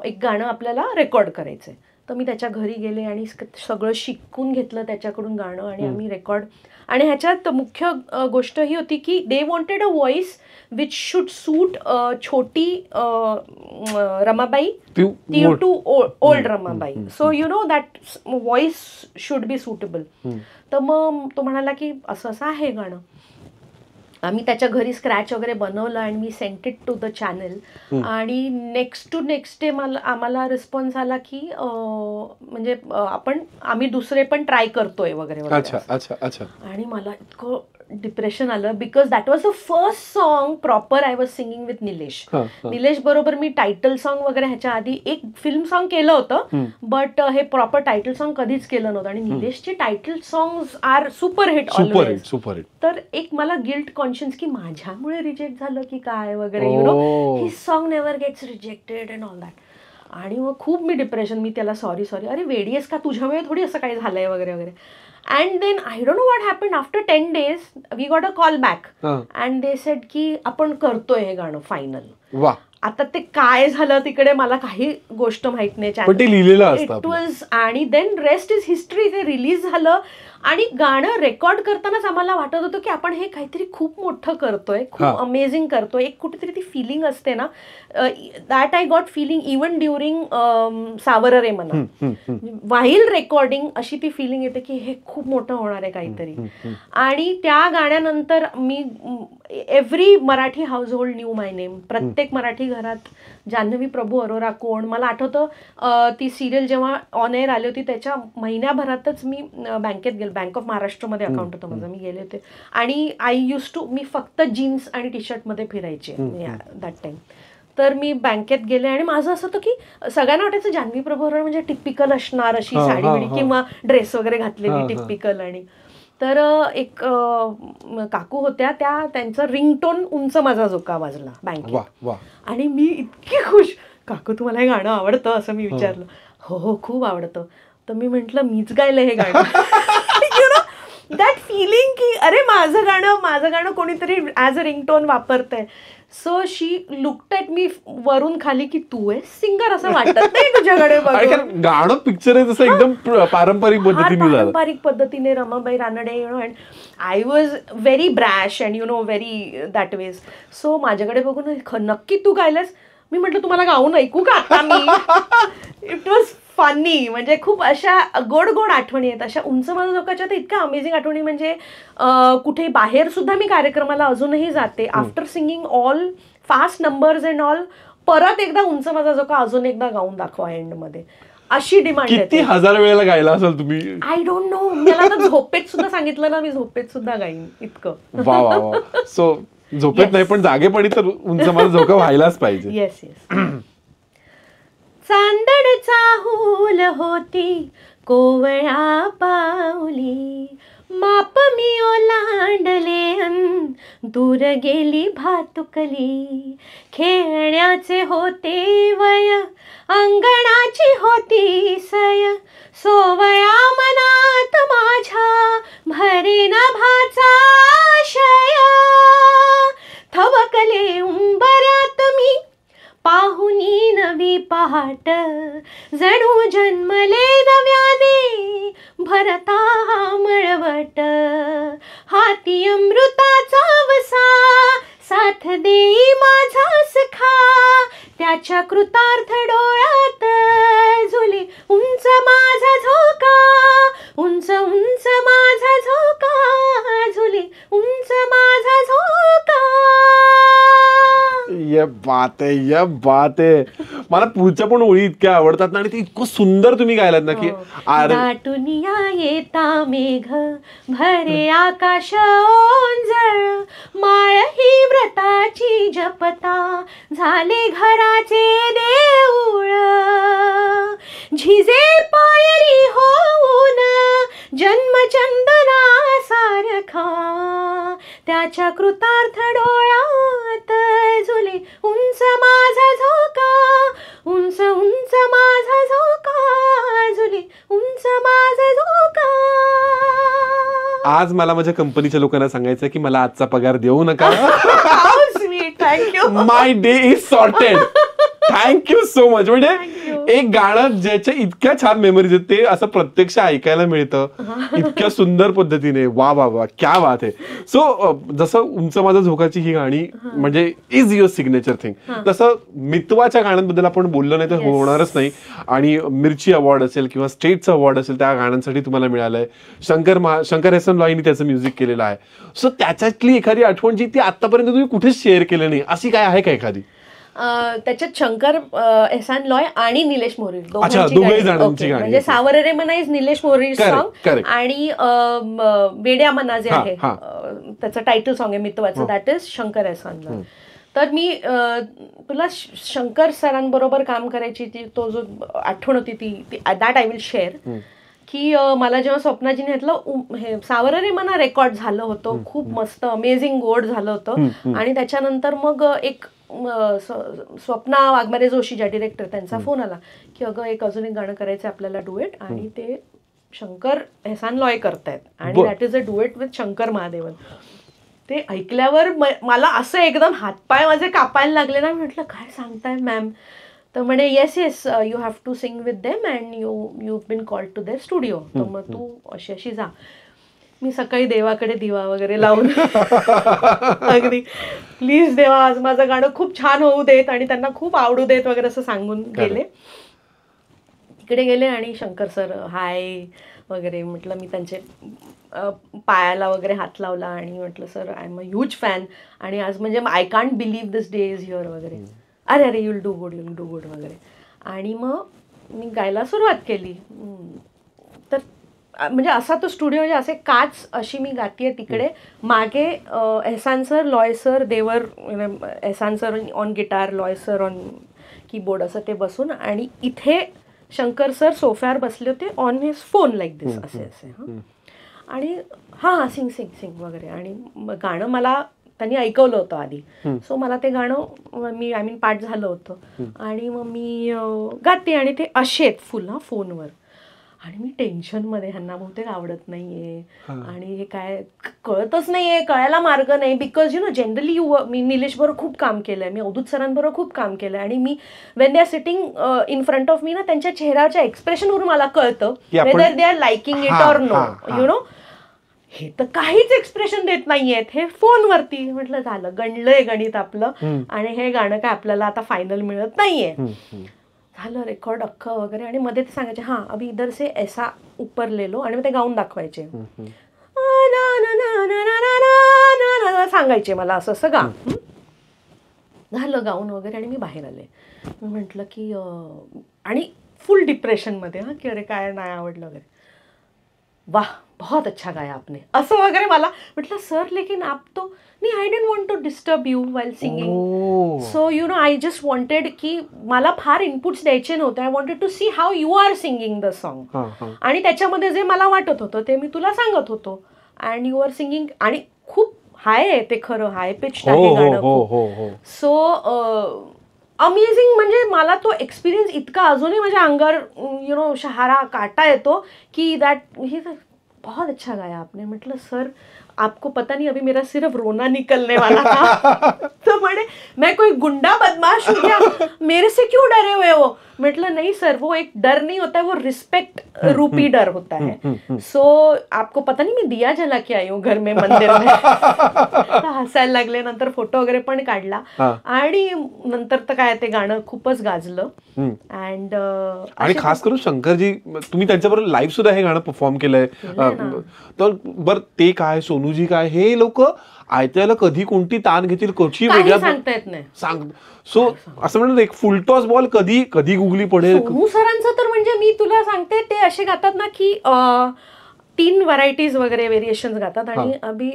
एक गाणं आपल्याला रेकॉर्ड करायचं आहे तर मी त्याच्या घरी गेले आणि सगळं शिकून घेतलं त्याच्याकडून गाणं आणि आम्ही रेकॉर्ड आणि ह्याच्यात मुख्य गोष्ट ही होती की they wanted a voice which should suit छोटी Ramabai to old Ramabai so you know that voice should be suitable तर मग तो म्हणाला की असं असं आहे गाणं आम्ही त्याच्या घरी स्क्रॅच वगैरे बनवलं आणि मी sent it to the channel आणि नेक्स्ट टू नेक्स्ट डे मला आम्हाला रिस्पॉन्स आला की म्हणजे आपण आम्ही दुसरे पण ट्राय करतोय वगैरे वगैरे आणि मला इतकं डिप्रेशन आलं because that was the first song proper I was singing with Nilesh Nilesh बरोबर मी टायटल सॉन्ग वगैरे ह्याच्या आधी एक फिल्म सॉन्ग केलं होतं बट हे प्रॉपर टायटल सॉन्ग कधीच केलं नव्हतं आणि निलेशचे title song are super hit super hit तर एक मला गिल्ट कॉन्शियस की माझ्यामुळे रिजेक्ट झालं की काय वगैरे you know he song never gets rejected and all that आणि मग खूप मी डिप्रेशन मी त्याला सॉरी सॉरी अरे वेडीएस का तुझ्यामुळे थोडी असं काही झालंय वगैरे वगैरे and then i don't know what happened after 10 days we got a call back uh. and they said ki upon करतोय to गाणं final वा आता ते काय झालं तिकडे मला काही गोष्ट माहित नाही it was and then rest is history ते रिलीज झालं आणि गाणं रेकॉर्ड करतानाच आम्हाला वाटत होतं की आपण हे काहीतरी खूप मोठं करतोय खूप अमेझिंग करतोय एक कुठेतरी ती फिलिंग असते ना that I got feeling even during Saavar Re Mana while recording अशी ती फिलिंग येते की हे खूप मोठं होणार आहे काहीतरी आणि त्या गाण्यानंतर मी every Marathi household knew my name प्रत्येक मराठी घरात जान्हवी प्रभू अरोरा कोण मला आठवतं ती सिरियल जेव्हा ऑन एअर आली होती त्याच्या महिन्याभरातच मी बँकेत गेलो बँक ऑफ महाराष्ट्रमध्ये अकाउंट होतं माझं मी गेले होते आणि आय यूज टू मी फक्त जीन्स आणि टी शर्टमध्ये फिरायचे दॅट टाईम तर मी बँकेत गेले आणि माझं असं होतं की सगळ्यांना वाटायचं जान्हवी प्रभू अरोरा म्हणजे टिपिकल असणार अशी साडी किंवा ड्रेस वगैरे घातलेली टिपिकल आणि तर एक काकू होत्या त्या त्यांचं रिंगटोन उंच माझा झोका वाजला बँक आणि मी इतकी खुश काकू तुम्हाला हे गाणं आवडतं असं मी हो. विचारलं हो हो खूप आवडतं तर मी म्हंटल मीच गायलं हे गाणं दॅट फिलिंग की अरे माझं गाणं माझं गाणं कोणीतरी ऍज अ रिंगटोन वापरतंय so she looked at me वरून खाली की तू आहे सिंगर असं वाटत तुझ्याकडे गाणं पिक्चर आहे एकदम पारंपरिक पद्धतीने पारंपरिक पद्धतीने Ramabai Ranade you know and I was very brash and you know very that ways so माझ्याकडे बघून नक्की तू गायलास मी म्हटलं तुम्हाला गाऊन ऐकू का मी इट वॉज फनी म्हणजे खूप अशा गोड गोड आठवणी आहेत अशा उंच माझ्या लोकांच्या तर इतक्या अमेझिंग आठवणी म्हणजे कुठे बाहेर सुद्धा मी कार्यक्रमाला अजूनही जाते after singing all fast numbers and all परत एकदा उंच माझा जो का अजून एकदा गाऊन दाखवा एंड मध्ये अशी डिमांड आहे हजार वेळेला गायला असाल तुम्ही आय डोंट नो मला तर झोपेत सुद्धा सांगितलं ना मी झोपेत सुद्धा गाईन इतकं सो झोपेत नाही पण जागेपणी तर उंच माझा झोका व्हायलाच पाहिजे येस येस चांद चाहूल होती कोवळा पावली माप मी ओलांडले अन दूर गेली भातुकली खेळण्याचे होते वय अंगणाची होती सय सोवया मनात माझ्या भरे ना भाचा शया थवकले उंबऱ्यात मी पाहुनी नवी पहाट जणू जन्मले दे भरता हा मळवट हाती अमृताचा वसा साथ देई माझा सखा त्याच्या कृतार्थ डोळ्यात झुली उंच माझा झोका उंच उंच माझा झोका झुले उंच माझा झोका ये बात है, ये बात है! मला पुढच्या पण ओळी इतक्या आवडतात ना आणि ते इतकं सुंदर तुम्ही गायलात ना की हो. आर- दाटून येता मेघ भरे आकाश ओंजळ माळ ही व्र व्रताची जपता झाले घराचे देऊळ झिजे पायरी होऊन जन्मचंदना सारखा त्याच्या कृतार्थ डोळ्यात झुले उंच माझा झोका उंच उंच माझा झोका झुले उंच माझा झोका आज मला माझ्या कंपनीच्या लोकांना सांगायचं की मला आजचा पगार देऊ नका How sweet. Thank you. My day is sorted. Thank you so much म्हणजे एक गाणं ज्याच्या इतक्या छान मेमरीज आहेत ते असं प्रत्यक्ष ऐकायला मिळतं इतक्या सुंदर पद्धतीने वा वा वा क्या वात आहे सो जसं उंच माझा झोकाची ही गाणी म्हणजे इज युअर सिग्नेचर थिंग तसं मित्वाच्या गाण्यांबद्दल आपण बोललो नाही तर होणारच नाही आणि मिरची अवॉर्ड असेल किंवा स्टेटचा अवॉर्ड असेल त्या गाण्यांसाठी तुम्हाला मिळालंय शंकर महा शंकर हेसन लॉईनी त्याचं म्युझिक केलेलं आहे सो त्याच्यातली एखादी आठवण जी ती आतापर्यंत तुम्ही कुठेच शेअर केलं नाही अशी काय आहे का एखादी त्याच्यात शंकर एहसान लॉय आणि निलेश मोरे म्हणजे सावर रे मना इज निलेश मोरे सॉन्ग आणि बेड्या मना जे आहे त्याचं टायटल सॉंग आहे मितवाचं दॅट इज शंकर एहसान लॉय तर मी तुला शंकर सरांबरोबर काम करायची ती तो जो आठवण होती ती दॅट आय विल शेअर की मला जेव्हा स्वप्नाजीने घेतलं हे सावरे मना रेकॉर्ड झालं होतं खूप मस्त अमेझिंग गोड झालं होतं आणि त्याच्यानंतर मग एक स्वप्ना वाघमारे जोशी ज्या डिरेक्टर त्यांचा फोन आला की अगं एक अजून एक गाणं करायचं आपल्याला डुएट आणि ते शंकर हेसान लॉय करतायत आणि that is a duet with Shankar Mahadevan ते ऐकल्यावर मला असं एकदम हातपाय माझे कापायला लागले ना म्हटलं काय सांगताय मॅम तर म्हणे yes yes you have to sing with them and you you been call to their studio तर मग तू अशी अशी जा मी सकाळी देवाकडे दिवा वगैरे लावून अगदी प्लीज देवा आज माझं गाणं खूप छान होऊ देत आणि त्यांना खूप आवडू देत वगैरे असं सांगून गेले तिकडे गेले आणि शंकर सर हाय वगैरे म्हटलं मी त्यांचे पायाला वगैरे हात लावला आणि म्हटलं sir I am a huge fan आणि आज म्हणजे I can't believe this day is your वगैरे अरे अरे you'll do good you'll do good वगैरे आणि मग मी गायला सुरुवात केली तर म्हणजे असा तो स्टुडिओ म्हणजे असे काच अशी मी गाती आहे तिकडे मागे एहसान सर लॉय sir there were Ehsaan sir on guitar Loy sir on keyboard असं ते बसून आणि इथे शंकर सर सोफ्यावर बसले होते on his phone like this असे असे हां आणि हां हां सिंग सिंग सिंग वगैरे आणि गाणं मला त्यांनी ऐकवलं होतं आधी सो मला ते गाणं मी आय मीन पाठ झालं होतं आणि मग मी गाते आणि ते असेच फुल हा फोनवर आणि मी मध्ये ह्यांना बहुतेक आवडत नाहीये आणि हे काय कळतच नाहीये कळायला मार्ग नाही because you know generally you मी बरोबर खूप काम केलंय मी अवधूत सरांबरोबर खूप काम केलंय आणि मी when they are sitting in front of me ना त्यांच्या चेहऱ्याच्या एक्सप्रेशनवरून मला कळतं whether they are liking it or no you know हे तर काहीच एक्सप्रेशन देत नाहीयेत हे फोनवरती म्हटलं झालं गणलंय गणित आपलं आणि हे गाणं काय आपल्याला आता फायनल मिळत नाहीये झालं रेकॉर्ड अख्ख वगैरे आणि मध्ये ते सांगायचे हा अभि इधर से ऐसा उपरलेलो आणि मग ते गाऊन दाखवायचे सांगायचे मला असं असं गा झालं गाऊन वगैरे आणि मी बाहेर आले मी म्हटलं की आणि फुल डिप्रेशनमध्ये हा की अरे काय नाही आवडलं वगैरे वाह बहुत अच्छा गाया आपने असं वगैरे मला म्हटलं सर लेकिन आप तो नाही I don't want to disturb you while singing so you know I just wanted की मला फार इनपुट्स द्यायचे नव्हते I wanted to see how you are singing the song आणि त्याच्यामध्ये जे मला वाटत होतं ते मी तुला सांगत होतो अँड यू आर सिंगिंग आणि खूप हाय आहे ते खरं हाय पिच आहे हो, हो, गाणं सो हो, अमेझिंग म्हणजे मला तो एक्सपिरियन्स इतका अजूनही माझ्या अंगावर यु नो शहारा काटा येतो की दॅट ही बहुत अच्छा गाया आपने मतलब सर आपको पता नहीं अभी मेरा सिर्फ रोना निकलने वाला था तो मैंने मैं कोई गुंडा बदमाश हो गया मेरे से क्यों डरे हुए वो हो? म्हटलं नाही सर वो एक डर नहीं होता है वो रिस्पेक्ट रूपी डर होता है सो so, आपको पता नहीं मी दिया जला के आई हूँ घर में मंदिर में हसायला लागले नंतर फोटो वगैरे पण काढला आणि नंतर तर काय ते गाणं खूपच गाजलं अँड आणि खास करून शंकरजी तुम्ही त्यांच्याबरोबर लाईव्ह सुद्धा हे गाणं परफॉर्म केलंय तर बरं ते काय सोनूजी काय हे लोक आयत्याला कधी कोणती ताण घेतील कशी वेगळ्या सांगता नाही सांग सो असं म्हणत एक फुलटॉस बॉल कधी कधी गुगली पडेल सरांचं तर म्हणजे मी तुला सांगते ते असे गातात ना की तीन व्हरायटीज वगैरे व्हेरिएशन गातात आणि अभी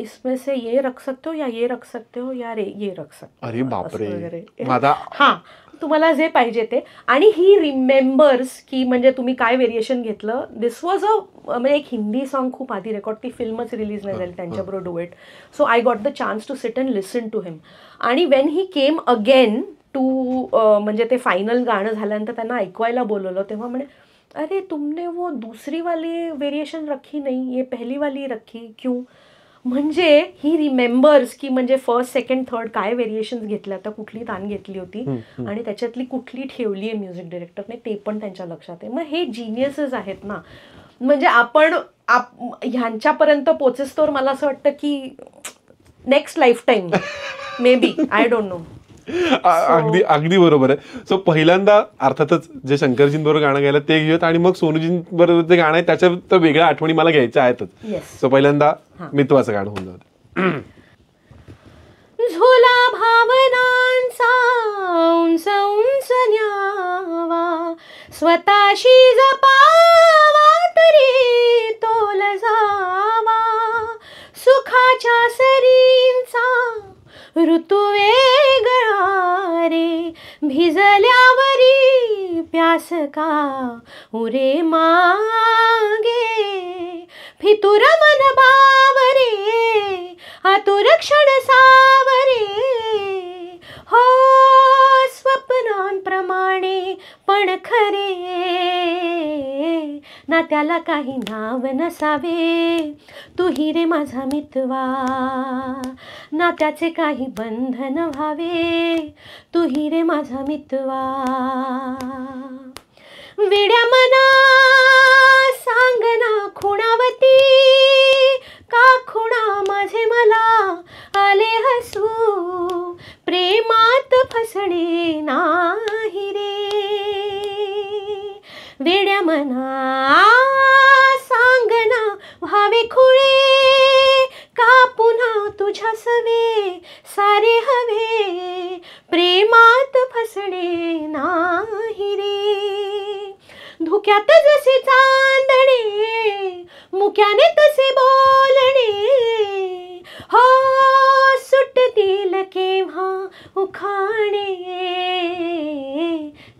इसमें से ये रख सकते हो या ये रख सकते हो या रे ये रख सकते हो, अरे बापरे वगैरे हा तुम्हाला जे पाहिजे ते आणि ही रिमेंबर्स की म्हणजे तुम्ही काय वेरिएशन घेतलं दिस वॉज अ म्हणजे एक हिंदी सॉन्ग खूप आधी रेकॉर्ड ती फिल्मच रिलीज नाही झाली त्यांच्याबरोबर duet so I got the chance to sit and listen to him आणि when he came again to म्हणजे ते फायनल गाणं झाल्यानंतर त्यांना ऐकवायला बोलवलं तेव्हा म्हणे अरे तुमने वो दुसरी वाली वेरिएशन रखी नाही ये पहली वाली रखी क्यों म्हणजे ही रिमेंबर्स की म्हणजे फर्स्ट सेकंड थर्ड काय व्हेरिएशन्स घेतल्या आता कुठली तान घेतली होती आणि त्याच्यातली कुठली ठेवली आहे म्युझिक डिरेक्टरने ते पण त्यांच्या लक्षात आहे मग हे जिनियसेस आहेत ना म्हणजे आपण आप ह्यांच्यापर्यंत तर मला असं वाटतं की next lifetime maybe I don't know अगदी अगदी बरोबर आहे सो पहिल्यांदा अर्थातच जे शंकरजींबरोबर गाणं गायला ते घेऊयात आणि मग सोनूजींबरोबर जे गाणं आहे त्याच्या तर वेगळ्या आठवणी मला घ्यायच्या आहेतच सो पहिल्यांदा मितवाचं गाणं होऊन झोला भावनांचा उंच न्यावा स्वतःशी जपावा तरी तोल जावा सुखाच्या सरींचा ऋतू भिजल्यावरी प्यास का उरे मागे फितुर मन भावरे आतुर क्षण सावरे हो स्वप्नांप्रमाणे पण खरे ना त्याला काही नाव नसावे तू हिरे माझा मितवा ना त्याचे काही बंधन व्हावे तू रे माझा मितवा विड्या मना सांग ना खुणावती का खुणा माझे मला आले हसू प्रेमात फसणे नाही रे वेड्या मना ना व्हावे खुळे का पुन्हा तुझ्या सवे सारे हवे प्रेमात फसणे नाही रे धुक्यात जसे चांदणे मुख्याने तसे बोलणे हो सुटतील केव्हा उखाणे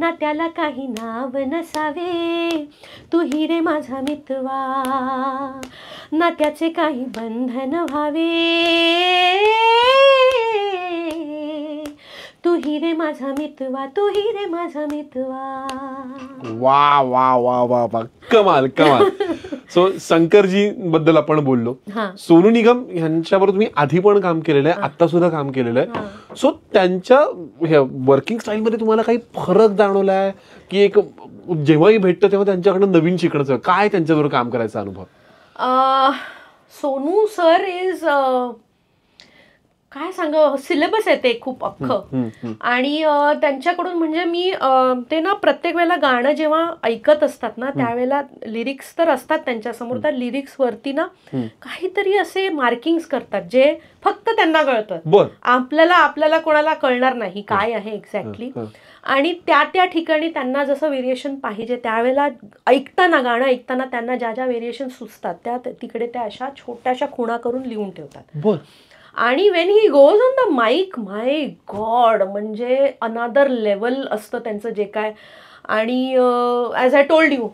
ना त्याला काही नाव नसावे तू रे माझा मितवा ना त्याचे काही बंधन व्हावे तू रे माझा मितवा तू रे माझा मितवा वा वा वा वा कमाल कमाल सो शंकरजी बद्दल आपण बोललो सोनू निगम यांच्यावर तुम्ही आधी पण काम केलेलं आहे आता सुद्धा काम केलेलं आहे सो त्यांच्या वर्किंग स्टाईल मध्ये तुम्हाला काही फरक जाणवलाय की एक जेव्हाही भेटतं तेव्हा त्यांच्याकडनं नवीन शिकण्याचं काय त्यांच्याबरोबर काम करायचा अनुभव सोनू सर इज काय सांग सिलेबस आहे ते खूप अख्खं आणि त्यांच्याकडून म्हणजे मी ते ना प्रत्येक वेळेला गाणं जेव्हा ऐकत असतात ना त्यावेळेला लिरिक्स तर असतात त्यांच्यासमोर त्या वरती ना काहीतरी असे मार्किंग्स करतात जे फक्त त्यांना कळतं आपल्याला आपल्याला कोणाला कळणार नाही काय आहे एक्झॅक्टली आणि त्या त्या ठिकाणी त्यांना जसं व्हेरिएशन पाहिजे त्यावेळेला ऐकताना गाणं ऐकताना त्यांना ज्या ज्या व्हेरिएशन सुचतात त्या तिकडे त्या अशा छोट्याशा खुणा करून लिहून ठेवतात आणि when he goes on the mic my god म्हणजे अनादर लेवल असतं त्यांचं जे काय आणि ॲज आय टोल्ड यू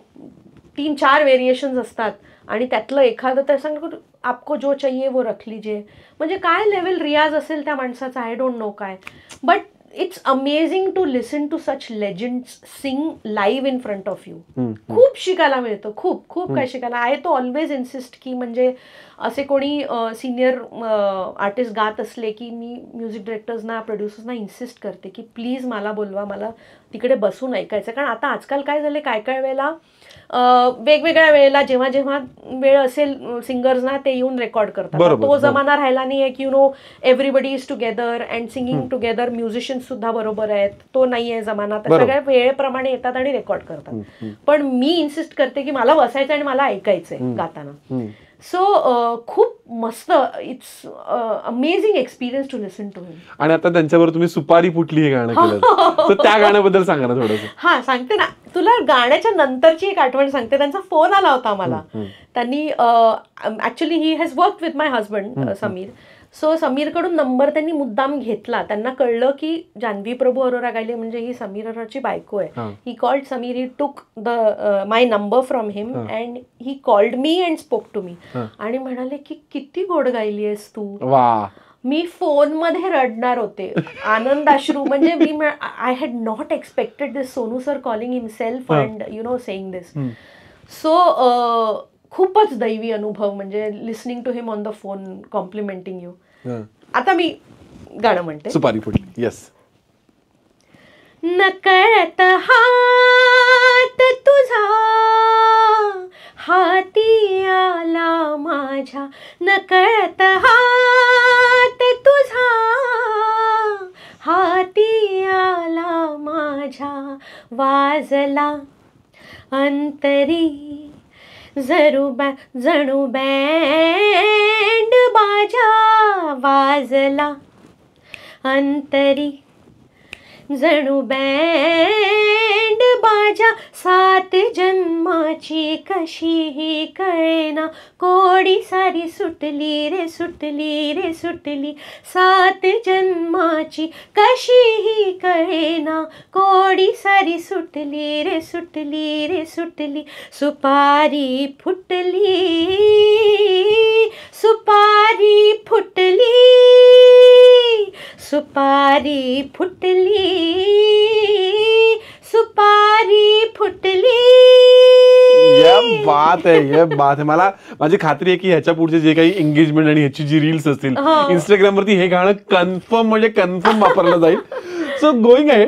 तीन चार व्हेरिएशन्स असतात आणि त्यातलं एखादं तर सांग आपको जो चाहिए वो रख लीजिए म्हणजे काय लेवल रियाज असेल त्या माणसाचा आय डोंट नो काय but it's amazing to listen to such legend sing live in front of you खूप शिकायला मिळतं खूप खूप काय शिकायला आय तो ऑलवेज इन्सिस्ट की म्हणजे असे कोणी सिनियर आर्टिस्ट गात असले की मी म्युझिक डिरेक्टर्सना प्रोड्युसर्सना इन्सिस्ट करते की प्लीज मला बोलवा मला तिकडे बसून ऐकायचं कारण आता आजकाल काय झालं काय काय वेळेला वेगवेगळ्या वेळेला जेव्हा जेव्हा वेळ असेल सिंगर्सना ते येऊन रेकॉर्ड करतात तो जमाना राहिला नाही आहे की you know everybody is together and singing together musicians सुद्धा बरोबर आहेत तो नाही आहे जमाना तर सगळ्या वेळेप्रमाणे येतात आणि रेकॉर्ड करतात पण मी इन्सिस्ट करते की मला बसायचं आणि मला ऐकायचंय गाताना सो uh, खूप मस्त it's amazing experience to listen to him आणि आता त्यांच्यावर तुम्ही सुपारी फुटली हे गाणं केलं तर त्या गाण्याबद्दल सांगा ना थोडंसं हां सांगते ना तुला गाण्याच्या नंतरची एक आठवण सांगते त्यांचा फोन आला होता मला त्यांनी actually he has work with my husband Sameer so समीरकडून नंबर त्यांनी मुद्दाम घेतला त्यांना कळलं की जान्हवी प्रभू अरोरा गायले म्हणजे ही समीर अरोराची बायको आहे he called Sameer he took the my number from him and he called me and spoke to me आणि म्हणाले की किती गोड गायली आहेस तू मी फोन मध्ये रडणार होते आनंदाश्रू म्हणजे मी I had not expected this Sonu sir calling self and you know saying this so खूपच दैवी अनुभव म्हणजे listening to him on the phone complimenting you आता मी गाणं म्हणते सुपारी फुटली येस नकळत हात तुझा हाती आला माझ्या नकळत हात तुझा हाती आला माझ्या वाजला अंतरी बा जणू बँड बाजा वाजला अंतरी जणू बँड बाजा सात जन्माची कशी ही कळेना कोडी सारी सुटली रे सुटली रे सुटली सात जन्माची कशी ही कळेना कोडी सारी सुटली रे सुटली रे सुटली सुपारी फुटली सुपारी फुटली सुपारी फुटली सुपारी फुटली बात आहे बात आहे मला माझी खात्री आहे की ह्याच्या पुढचे जे काही एंगेजमेंट आणि ह्याची जी रील्स असतील इंस्टाग्राम हो. वरती हे गाणं कन्फर्म म्हणजे कन्फर्म वापरलं जाईल सो गोईंग आहे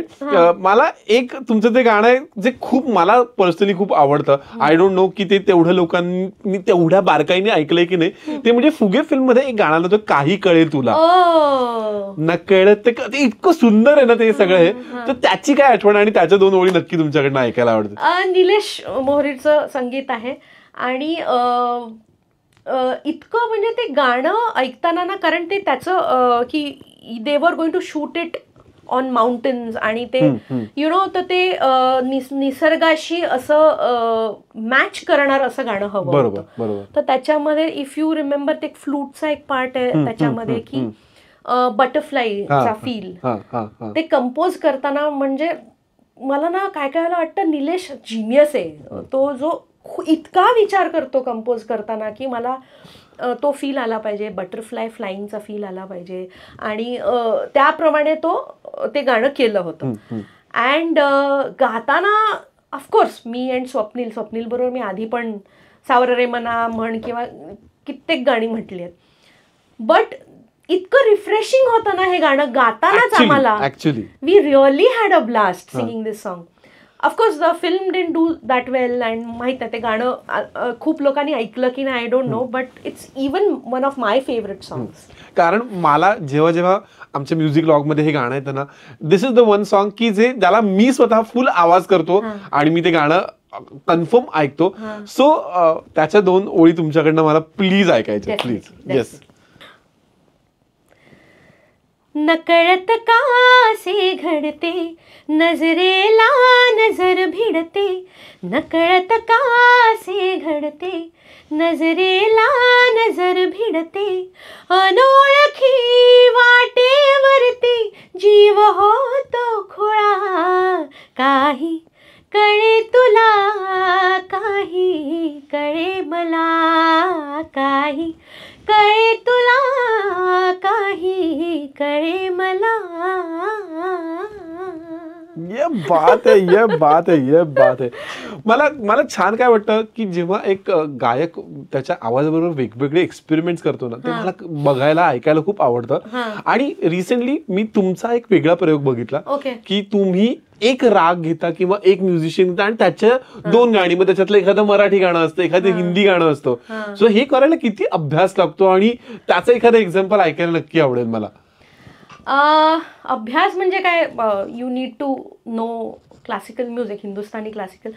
मला एक तुमचं ते गाणं आहे जे खूप मला पर्सनली खूप आवडतं आय डोंट नो की ते तेवढ्या लोकांनी तेवढ्या बारकाईने ऐकलंय की नाही ते म्हणजे फुगे फिल्म मध्ये एक गाणं तो काही कळेल तुला न कळत ते इतकं सुंदर आहे ना ते सगळं तर त्याची काय आठवण आणि त्याच्या दोन ओळी नक्की तुमच्याकडनं ऐकायला आवडतं निलेश मोहरीचं संगीत आहे आणि इतकं म्हणजे ते गाणं ऐकताना ना कारण ते त्याचं की they were going to shoot it on mountains आणि ते यु नो तर ते निसर्गाशी असं मॅच करणार असं गाणं हवं होतं तर त्याच्यामध्ये इफ यू रिमेंबर ते फ्लूटचा एक पार्ट आहे त्याच्यामध्ये की चा फील ते कंपोज करताना म्हणजे मला ना काय काय वाटतं निलेश जिनियस आहे तो जो इतका विचार करतो कंपोज करताना की मला तो फील आला पाहिजे बटरफ्लाय फ्लाईंगचा फील आला पाहिजे आणि त्याप्रमाणे तो ते गाणं केलं होतं अँड गाताना ऑफकोर्स मी अँड स्वप्नील स्वप्नील बरोबर मी आधी पण सावर रे मना म्हण किंवा कित्येक गाणी म्हटली आहेत बट इतकं रिफ्रेशिंग होतं ना हे गाणं गातानाच आम्हाला we really had a blast singing this song of course the film didn't do that well and माहीत नाही ते गाणं खूप लोकांनी ऐकलं की नाही I don't know but it's even one of my favourite songs कारण मला जेव्हा जेव्हा आमच्या म्युझिक मध्ये हे गाणं येतं ना this is the one song की जे ज्याला मी स्वतः फुल आवाज करतो आणि मी ते गाणं कन्फर्म ऐकतो सो त्याच्या दोन ओळी तुमच्याकडनं मला प्लीज ऐकायचे प्लीज येस नकळत कासे घडते नजरेला नजर भिडते नकळत कासे घडते नजरेला नजर भिडते अनोळखी वाटेवरती जीव होतो खोळा काही कळे तुला काही कळे मला काही कळे तुला काही मला ये बात आहे ये बात आहे ये बात आहे मला मला छान काय वाटतं की जेव्हा एक गायक त्याच्या आवाजाबरोबर वेगवेगळे एक्सपेरिमेंट करतो ना ते मला बघायला ऐकायला खूप आवडतं आणि रिसेंटली मी तुमचा एक वेगळा प्रयोग बघितला की तुम्ही एक राग घेता किंवा एक म्युझिशियन घेता आणि त्याच्या दोन गाणी मग त्याच्यातलं एखादं मराठी गाणं असतं एखादं हिंदी गाणं असतं सो हे करायला किती अभ्यास लागतो आणि त्याचं एखादं एक्झाम्पल ऐकायला नक्की आवडेल मला अभ्यास म्हणजे काय you need to know classical music Hindustani classical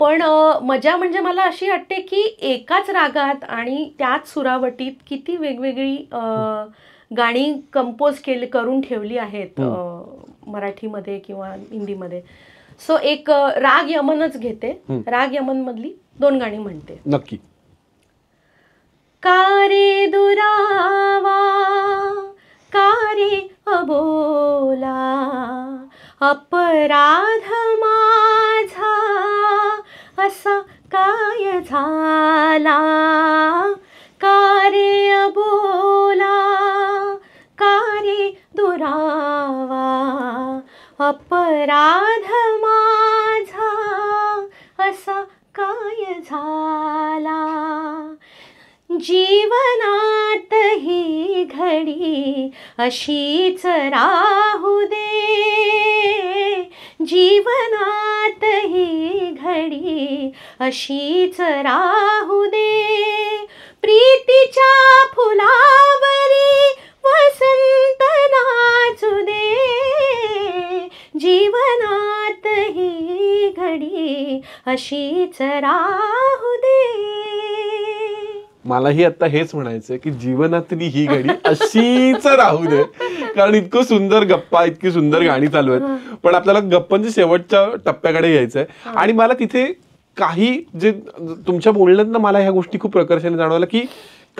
पण मजा म्हणजे मला अशी वाटते की एकाच रागात आणि त्याच सुरावटीत किती वेगवेगळी गाणी कंपोज केली करून ठेवली आहेत मराठीमध्ये किंवा हिंदीमध्ये सो एक राग यमनच घेते राग यमन मधली दोन गाणी म्हणते नक्की कारे दुरावा कारे अबोला अपराध माझा असा काय झाला कारे अबोला कारे दुरावा अपराध माझा असा काय झाला जीवनात ही घडी अशीच राहू दे जीवनात ही घडी अशीच राहू दे प्रीतीच्या फुलावरी वसंत दे जीवनात ही घडी अशीच राहू दे मलाही आता हेच म्हणायचं की जीवनातली ही घडी अशीच राहू दे कारण इतकं सुंदर गप्पा इतकी सुंदर गाणी चालू आहेत पण आपल्याला गप्पांच्या शेवटच्या टप्प्याकडे यायचंय आणि मला तिथे काही जे तुमच्या बोलण्यात मला ह्या गोष्टी खूप प्रकर्षाने जाणवल्या की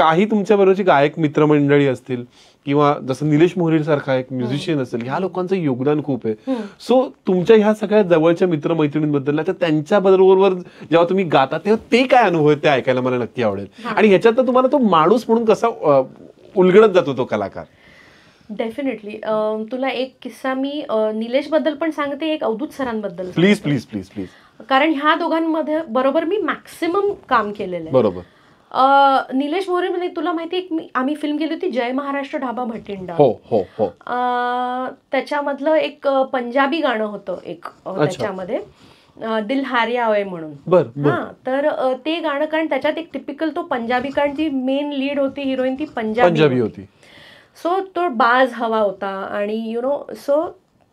काही तुमच्या बरोबरची गायक मित्रमंडळी असतील किंवा जसं निलेश मोहरी सारखा एक म्युझिशियन असेल ह्या लोकांचं योगदान खूप आहे सो तुमच्या ह्या सगळ्या जवळच्या मित्रमैत्रिणींबद्दल तर त्यांच्या बरोबर जेव्हा तुम्ही गाता तेव्हा ते काय अनुभव ते ऐकायला मला नक्की आवडेल आणि ह्याच्यात तुम्हाला तो माणूस म्हणून कसा उलगडत जातो तो कलाकार डेफिनेटली तुला एक किस्सा मी निलेश बद्दल पण सांगते एक अवधूत सरांबद्दल प्लीज प्लीज प्लीज प्लीज कारण ह्या दोघांमध्ये बरोबर मी मॅक्सिमम काम केलेलं आहे बरोबर निलेश मोरे म्हणजे तुला माहिती आम्ही फिल्म केली होती जय महाराष्ट्र ढाबा भटिंडा हो हो हो त्याच्यामधलं एक पंजाबी गाणं होतं एक त्याच्यामध्ये दिल हार्यावय म्हणून हा तर ते गाणं कारण त्याच्यात एक टिपिकल तो पंजाबी कारण ती मेन लीड होती हिरोईन ती पंजाबी होती सो तो बाज हवा होता आणि यु नो सो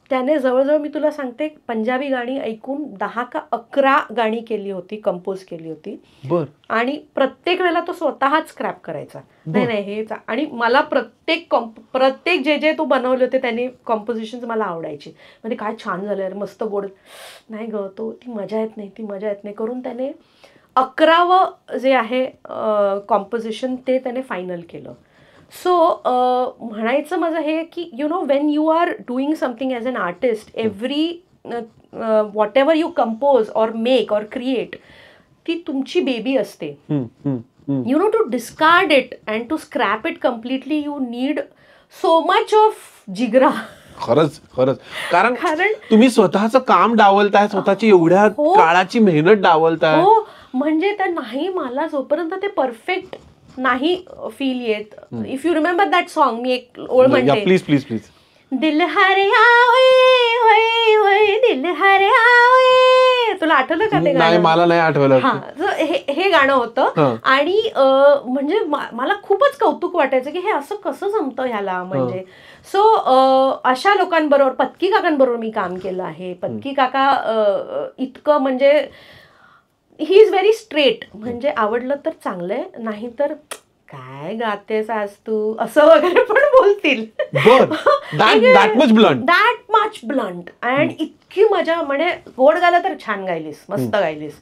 त्याने जवळजवळ मी तुला सांगते पंजाबी गाणी ऐकून दहा का अकरा गाणी केली होती कंपोज केली होती बर आणि प्रत्येक वेळेला तो स्वतःच स्क्रॅप करायचा नाही नाही हे आणि मला प्रत्येक प्रत्येक जे जे तू बनवले होते त्याने कॉम्पोजिशन मला आवडायची म्हणजे काय छान झालं मस्त गोड नाही ग तो ती मजा येत नाही ती मजा येत नाही करून त्याने अकरावं जे आहे कॉम्पोजिशन ते त्याने फायनल केलं सो uh, म्हणायचं माझं हे की you know when you are doing something as an artist every whatever you compose or make or create ती तुमची बेबी असते you know to discard it and to scrap it completely you need so much of जिगरा खरंच खरंच कारण कारण तुम्ही स्वतःच काम डावलताय स्वतःची एवढ्या हो. काळाची मेहनत डावलताय हो, म्हणजे तर नाही मला जोपर्यंत ते परफेक्ट नाही फील येत if you remember that song मी एक ओळ म्हणजे म्हणते प्लीज प्लीज प्लीज दिल हर दिल हर तुला आठवलं का ते गाणं मला नाही आठवलं हे गाणं होतं आणि म्हणजे मला खूपच कौतुक वाटायचं की हे असं कसं जमतं ह्याला म्हणजे सो अशा लोकांबरोबर पत्की काकांबरोबर मी काम केलं आहे पत्की काका इतकं म्हणजे ही इज व्हेरी स्ट्रेट म्हणजे आवडलं तर चांगलं नाही तर काय गातेस आज तू असं वगैरे पण बोलतील दॅट मच ब्लंट अँड इतकी मजा म्हणजे गोड गायला तर छान गायलीस hmm. मस्त गायलीस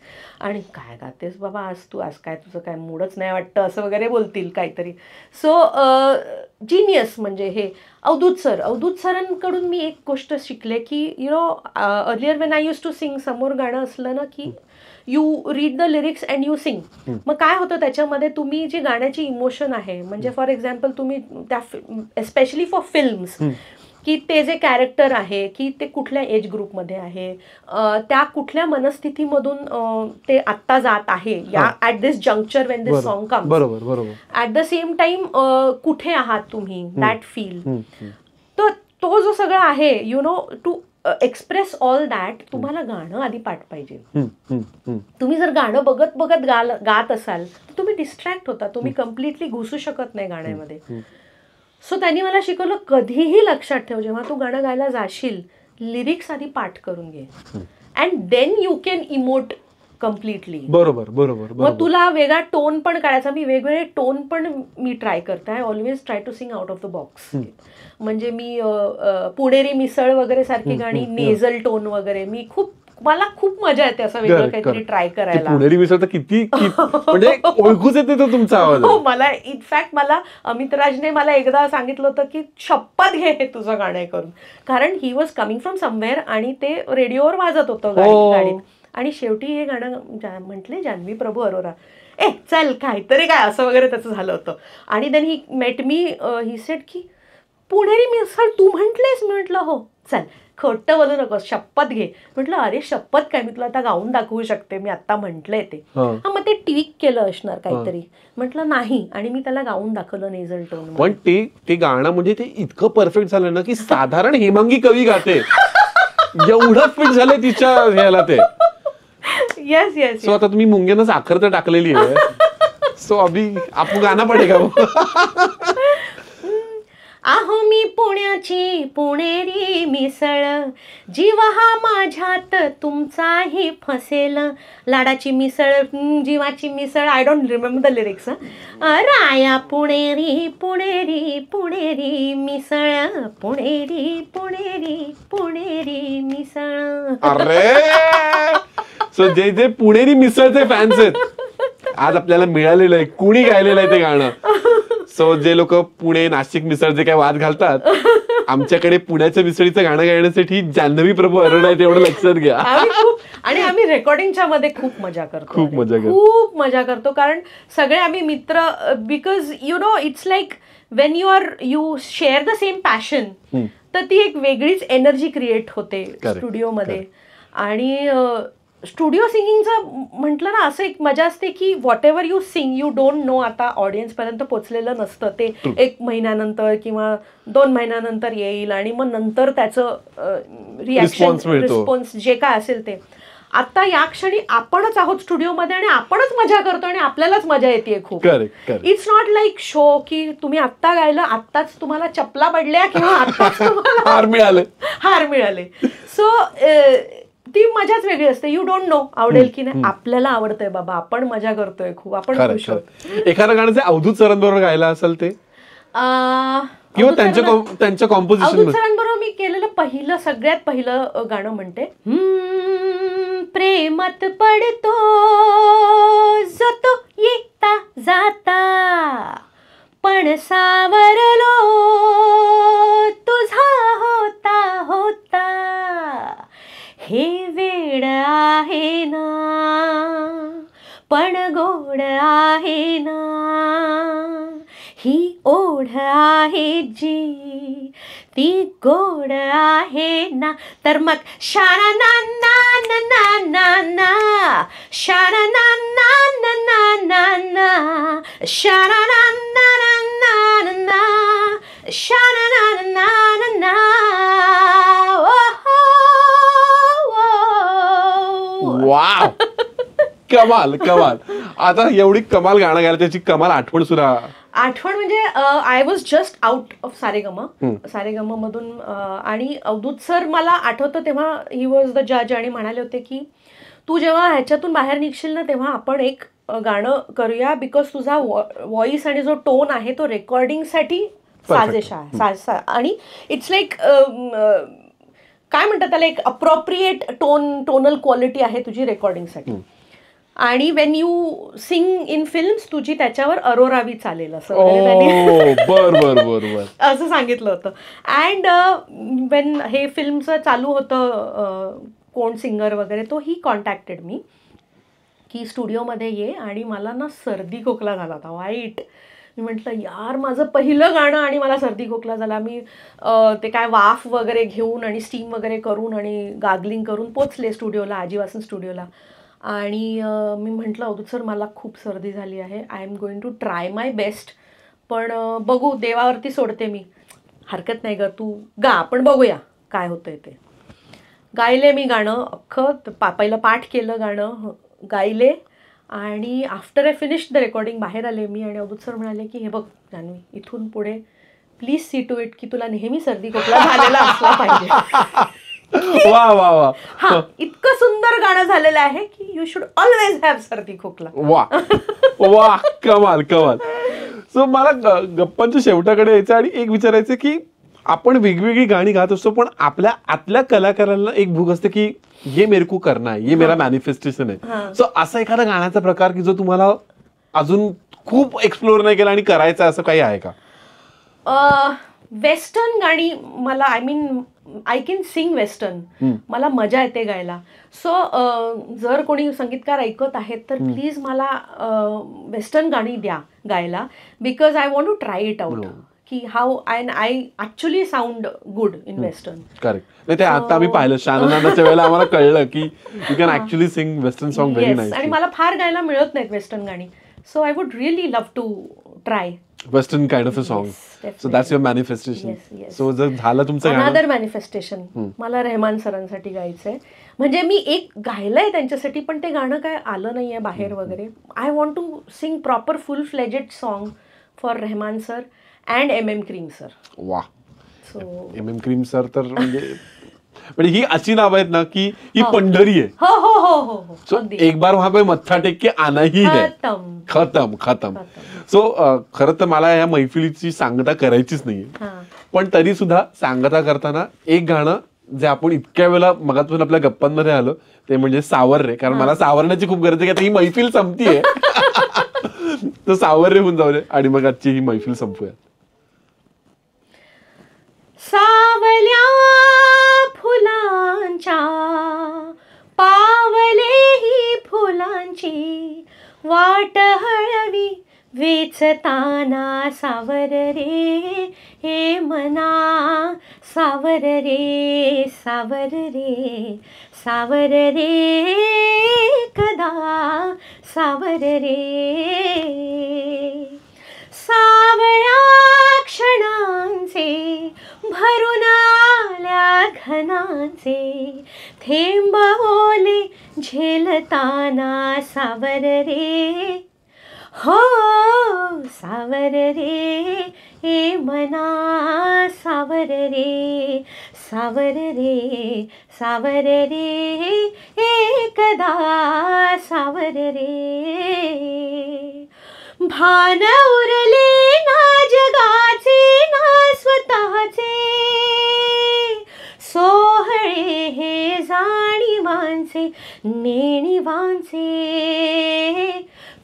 आणि काय गातेस बाबा आज तू आज काय तुझं काय मूडच नाही वाटतं असं वगैरे बोलतील काहीतरी सो जिनियस म्हणजे हे अवधूत सर अवधूत सरांकडून मी एक गोष्ट शिकले की you know earlier when I use to sing समोर गाणं असलं ना की hmm. You read the lyrics and you sing मग काय होतं त्याच्यामध्ये तुम्ही जी गाण्याची इमोशन आहे म्हणजे फॉर एक्झाम्पल तुम्ही त्या एस्पेशली फॉर फिल्म्स की ते जे कॅरेक्टर आहे की ते कुठल्या एज ग्रुपमध्ये आहे त्या कुठल्या मनस्थितीमधून ते आत्ता जात आहे या at this juncture when this song come बरोबर ऍट द सेम टाइम कुठे आहात तुम्ही दॅट फील तो जो सगळं आहे you know to express all that तुम्हाला गाणं आधी पाठ पाहिजे तुम्ही जर गाणं बघत बघत गाल गात असाल तर तुम्ही डिस्ट्रॅक्ट होता तुम्ही कम्प्लिटली घुसू शकत नाही गाण्यामध्ये सो त्यांनी मला शिकवलं कधीही लक्षात ठेव जेव्हा तू गाणं गायला जाशील लिरिक्स आधी पाठ करून घे and then you can emote completely बरोबर बरोबर मग तुला वेगळा टोन पण काढायचा मी वेगवेगळे टोन पण मी ट्राय करते I always try to sing out of the box म्हणजे मी पुणेरी मिसळ वगैरे सारखी गाणी नेझल टोन वगैरे मी खूप मला खूप मजा येते असं वेगळं काहीतरी ट्राय करायला पुणेरी मिसळ तर किती म्हणजे ओळखूच येते तुमचा आवाज हो मला इनफॅक्ट मला अमित राजने मला एकदा सांगितलं होतं की छप्पत घे हे तुझं गाणं करून कारण he was coming from somewhere आणि ते रेडिओवर वाजत होतं गाणी हो. आणि शेवटी हे गाणं जा म्हटले जान्हवी प्रभू अरोरा ए चल काहीतरी काय असं वगैरे त्याचं झालं होतं आणि then he met me he set की पुणेरी मिसळ तू म्हटलेस मी म्हटलं हो चल खोटं बोलू नको शपथ घे म्हटलं अरे शपथ काय मी तुला आता गाऊन दाखवू शकते मी आता म्हटलंय ते हा मग ते ट्विक केलं असणार काहीतरी म्हटलं नाही आणि मी त्याला गाऊन दाखवलं नेझल टोन पण ते ते गाणं म्हणजे ते इतकं परफेक्ट झालं ना की साधारण हेमंगी कवी गाते एवढं फिट झालं तिच्या ह्याला ते येस येस सो आता तुम्ही मुंगेनच आखर तर टाकलेली आहे सो अभी आपण गाणं पडेगा आहो मी पुण्याची पुणेरी मिसळ जीव हा माझ्यात तुमचाही फसेल लाडाची मिसळ जीवाची misal I don't remember the lyrics राया पुणेरी पुणेरी पुणेरी मिसळ पुणेरी पुणेरी पुणेरी मिसळ अरे सो जे जे पुणेरी मिसळचे फॅन्स आहेत आज आपल्याला मिळालेलं आहे कुणी गायलेलं आहे ते गाणं सो जे लोक पुणे नाशिक मिसळ जे काय वाद घालतात आमच्याकडे पुण्याच्या मिसळीचं गाणं गाण्यासाठी जान्हवी प्रभू अरुण आहे तेवढं लक्षात घ्या आणि आम्ही रेकॉर्डिंगच्या मध्ये खूप मजा करतो खूप मजा करतो खूप मजा करतो कारण सगळे आम्ही मित्र because you know it's like when you are you share the same passion तर ती एक वेगळीच एनर्जी क्रिएट होते स्टुडिओमध्ये आणि स्टुडिओ सिंगिंगचं म्हटलं ना असं एक मजा असते की whatever you sing you don't know आता ऑडियन्सपर्यंत पोचलेलं नसतं ते एक महिन्यानंतर किंवा दोन महिन्यानंतर येईल आणि मग नंतर त्याचं रिॲक्शन रिस्पॉन्स जे काय असेल ते आता या क्षणी आपणच आहोत स्टुडिओमध्ये आणि आपणच मजा करतो आणि आपल्यालाच मजा येते खूप इट्स नॉट लाईक शो की तुम्ही आत्ता गायलं आत्ताच तुम्हाला चपला पडल्या किंवा तुम्हाला हार मिळाले हार मिळाले सो ती मजाच वेगळी असते यू डोंट नो आवडेल की नाही आपल्याला आवडतंय बाबा आपण मजा करतोय खूप आपण खुश आहोत एखाद्या गाण्याचे अवधूत सरांबरोबर गायला असेल ते किंवा त्यांच्या कॉम्पोजिशन सरांबरोबर मी केलेलं पहिलं सगळ्यात पहिलं गाणं म्हणते प्रेमात पडतो जो येता जाता पण सावरलो तुझा होता होता हे वेळ आहे ना पण गोड आहे ना ही ओढ आहे जी ती गोड आहे ना तर मग शाळा ना ना ना ना ना शाळा ना ना ना ना ना शाळा ना ना ना ना शाळा ना ना ना ना वा कमाल कमाल आता एवढी कमाल गाणं गायला त्याची कमाल आठवण सुद्धा आठवण म्हणजे I was just out of Saregama Saregama मधून आणि अवधूत सर मला आठवतं तेव्हा ही वॉज द जज आणि म्हणाले होते की तू जेव्हा ह्याच्यातून बाहेर निघशील ना तेव्हा आपण एक गाणं करूया बिकॉज तुझा व्हॉइस आणि जो टोन आहे तो रेकॉर्डिंगसाठी साजेशा आहे आणि इट्स लाईक काय म्हणतात त्याला एक अप्रोप्रिएट टोन टोनल क्वालिटी आहे तुझी रेकॉर्डिंगसाठी आणि when you sing in films तुझी त्याच्यावर अरोरावी चालेल असं असं सांगितलं होतं अँड वेन uh, हे फिल्मचं चालू होतं uh, कोण सिंगर वगैरे तो ही कॉन्टॅक्टेड मी की स्टुडिओमध्ये ये आणि मला ना सर्दी खोकला झाला होता वाईट मी म्हटलं यार माझं पहिलं गाणं आणि मला सर्दी खोकला झाला मी ते काय वाफ वगैरे घेऊन आणि स्टीम वगैरे करून आणि गागलिंग करून पोचले स्टुडिओला आजीवासन स्टुडिओला आणि मी म्हटलं होतो सर मला खूप सर्दी झाली आहे I am going to try my best पण बघू देवावरती सोडते मी हरकत नाही ग तू गा आपण बघूया काय होतं आहे ते गायले मी गाणं अख्खं पापाईला पाठ केलं गाणं गायले आणि after I finish the recording बाहेर आले मी आणि अबूत सर म्हणाले की हे बघ जानवी इथून पुढे प्लीज सी टू इट की तुला नेहमी सर्दी खोकला झालेला असला पाहिजे वा वा वा हा इतकं सुंदर गाणं झालेलं आहे की यू शुड ऑलवेज हॅव सर्दी खोकला वा वा कमाल कमाल सो मला गप्पांच्या शेवटाकडे यायचं आणि एक विचारायचं की आपण वेगवेगळी गाणी गात असतो पण आपल्या आतल्या कलाकारांना एक भूक असते की हे मेरकू करणार ये मेरा मॅनिफेस्टेशन आहे सो असा एखादा गाण्याचा प्रकार की जो तुम्हाला अजून खूप एक्सप्लोर नाही केला आणि करायचा असं काही आहे का वेस्टर्न गाणी मला I mean I can sing western मला मजा येते गायला सो जर कोणी संगीतकार ऐकत आहेत तर प्लीज मला वेस्टर्न गाणी द्या गायला because I want to try it out की how and I actually sound good in western correct ते आता मी पाहिलं शाननाच्या वेळेला आम्हाला कळलं की you can actually sing western song very nice आणि मला फार गायला मिळत नाहीत वेस्टर्न गाणी so I would really love to try western kind of a song so that's your manifestation so जर झालं तुमचं अनदर मॅनिफेस्टेशन hmm. मला रहमान सरांसाठी गायचंय म्हणजे मी एक गायलंय त्यांच्यासाठी पण ते गाणं काय आलं नाहीये बाहेर hmm, hmm. वगैरे I want to sing proper full fledged song for Rahman sir and M M Kreem sir वा एम एम क्रीम सर तर म्हणजे म्हणजे ही अशी नाव आहेत ना की ही हो. पंढरी आहे हो, हो, एक बार वहां पे मत्था टेक के आना ही खतम खतम सो खरं तर मला या मैफिलीची सांगता करायचीच नाहीये पण तरी सुद्धा सांगता करताना एक गाणं जे आपण इतक्या वेळेला मगातून आपल्या गप्पांमध्ये आलो ते म्हणजे सावर रे कारण मला सावरण्याची खूप गरज आहे की आता ही मैफिल संपतीये तर सावर रे होऊन जाऊ दे आणि मग आजची ही मैफिल संपूया सावल्या फुलांच्या पावले ही फुलांची वाट हळवी वेचताना सावर रे हे मना सावर रे सावर रे सावर रे कदा सावर रे सावळ्या क्षणांचे भरून घनाचे थेंब ओले झेलताना सावर रे हो सावर रे ए मना सावर रे सावर रे सावर रे एकदा सावर रे भान उरले ना जगाचे ना स्वतःचे सोहळे हे नेणी वांचे,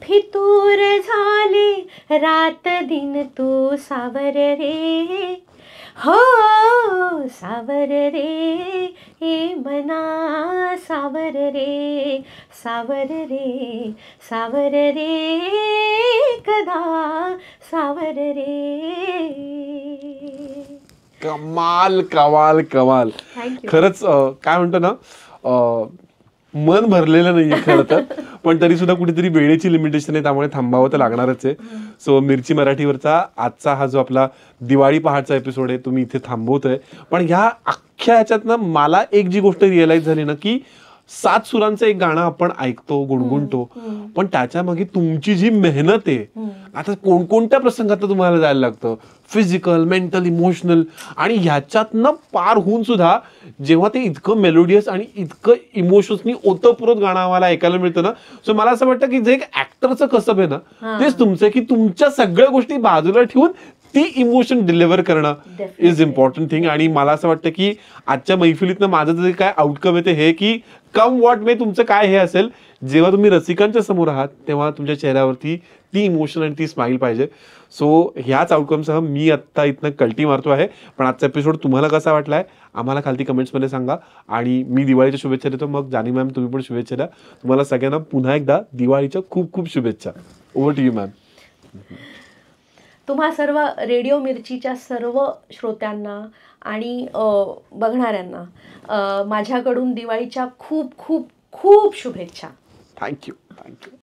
फितूर झाले रात दिन तू सावर रे हो सावर रे हे मना सावर रे सावर रे सावर रे कदा सावर रे कमाल कमाल कमाल खरंच काय म्हणतो ना मन भरलेलं नाहीये खरं तर पण तरी सुद्धा कुठेतरी वेळेची लिमिटेशन आहे त्यामुळे थांबावं तर लागणारच आहे सो मिरची मराठीवरचा आजचा हा जो आपला दिवाळी पहाडचा एपिसोड आहे तुम्ही इथे थांबवतोय पण ह्या अख्ख्या ना मला एक जी गोष्ट रिअलाइज झाली ना की सात सुरांचं एक गाणं आपण ऐकतो गुणगुणतो पण त्याच्या मागे तुमची जी मेहनत आहे आता कोणकोणत्या प्रसंगात तुम्हाला जायला लागतं फिजिकल मेंटल इमोशनल आणि ह्याच्यातनं पार होऊन सुद्धा जेव्हा ते इतकं मेलोडियस आणि इतकं इमोशन्सनी ओतपुरत गाणं आम्हाला ऐकायला मिळतं ना सो मला असं वाटतं की जे एक ऍक्टरचं कसब आहे ना तेच तुमचं की तुमच्या सगळ्या गोष्टी बाजूला ठेवून ती इमोशन डिलिव्हर करणं इज इम्पॉर्टंट थिंग आणि मला असं वाटतं की आजच्या मैफिलीतनं माझं जे काय आउटकम येते हे की कम वॉट मे तुमचं काय हे असेल जेव्हा तुम्ही रसिकांच्या समोर आहात तेव्हा तुमच्या चेहऱ्यावरती ती इमोशन आणि ती स्माईल पाहिजे सो ह्याच आउटकमसह मी आत्ता इथनं कल्टी मारतो आहे पण आजचा एपिसोड तुम्हाला कसा वाटला आहे आम्हाला खालती कमेंट्समध्ये सांगा आणि मी दिवाळीच्या शुभेच्छा देतो मग जानी मॅम तुम्ही पण शुभेच्छा द्या तुम्हाला सगळ्यांना पुन्हा एकदा दिवाळीच्या खूप खूप शुभेच्छा ओव्हर टू यू मॅम तुम्हा सर्व रेडिओ मिरचीच्या सर्व श्रोत्यांना आणि बघणाऱ्यांना माझ्याकडून दिवाळीच्या खूप खूप खूप शुभेच्छा थँक्यू थँक्यू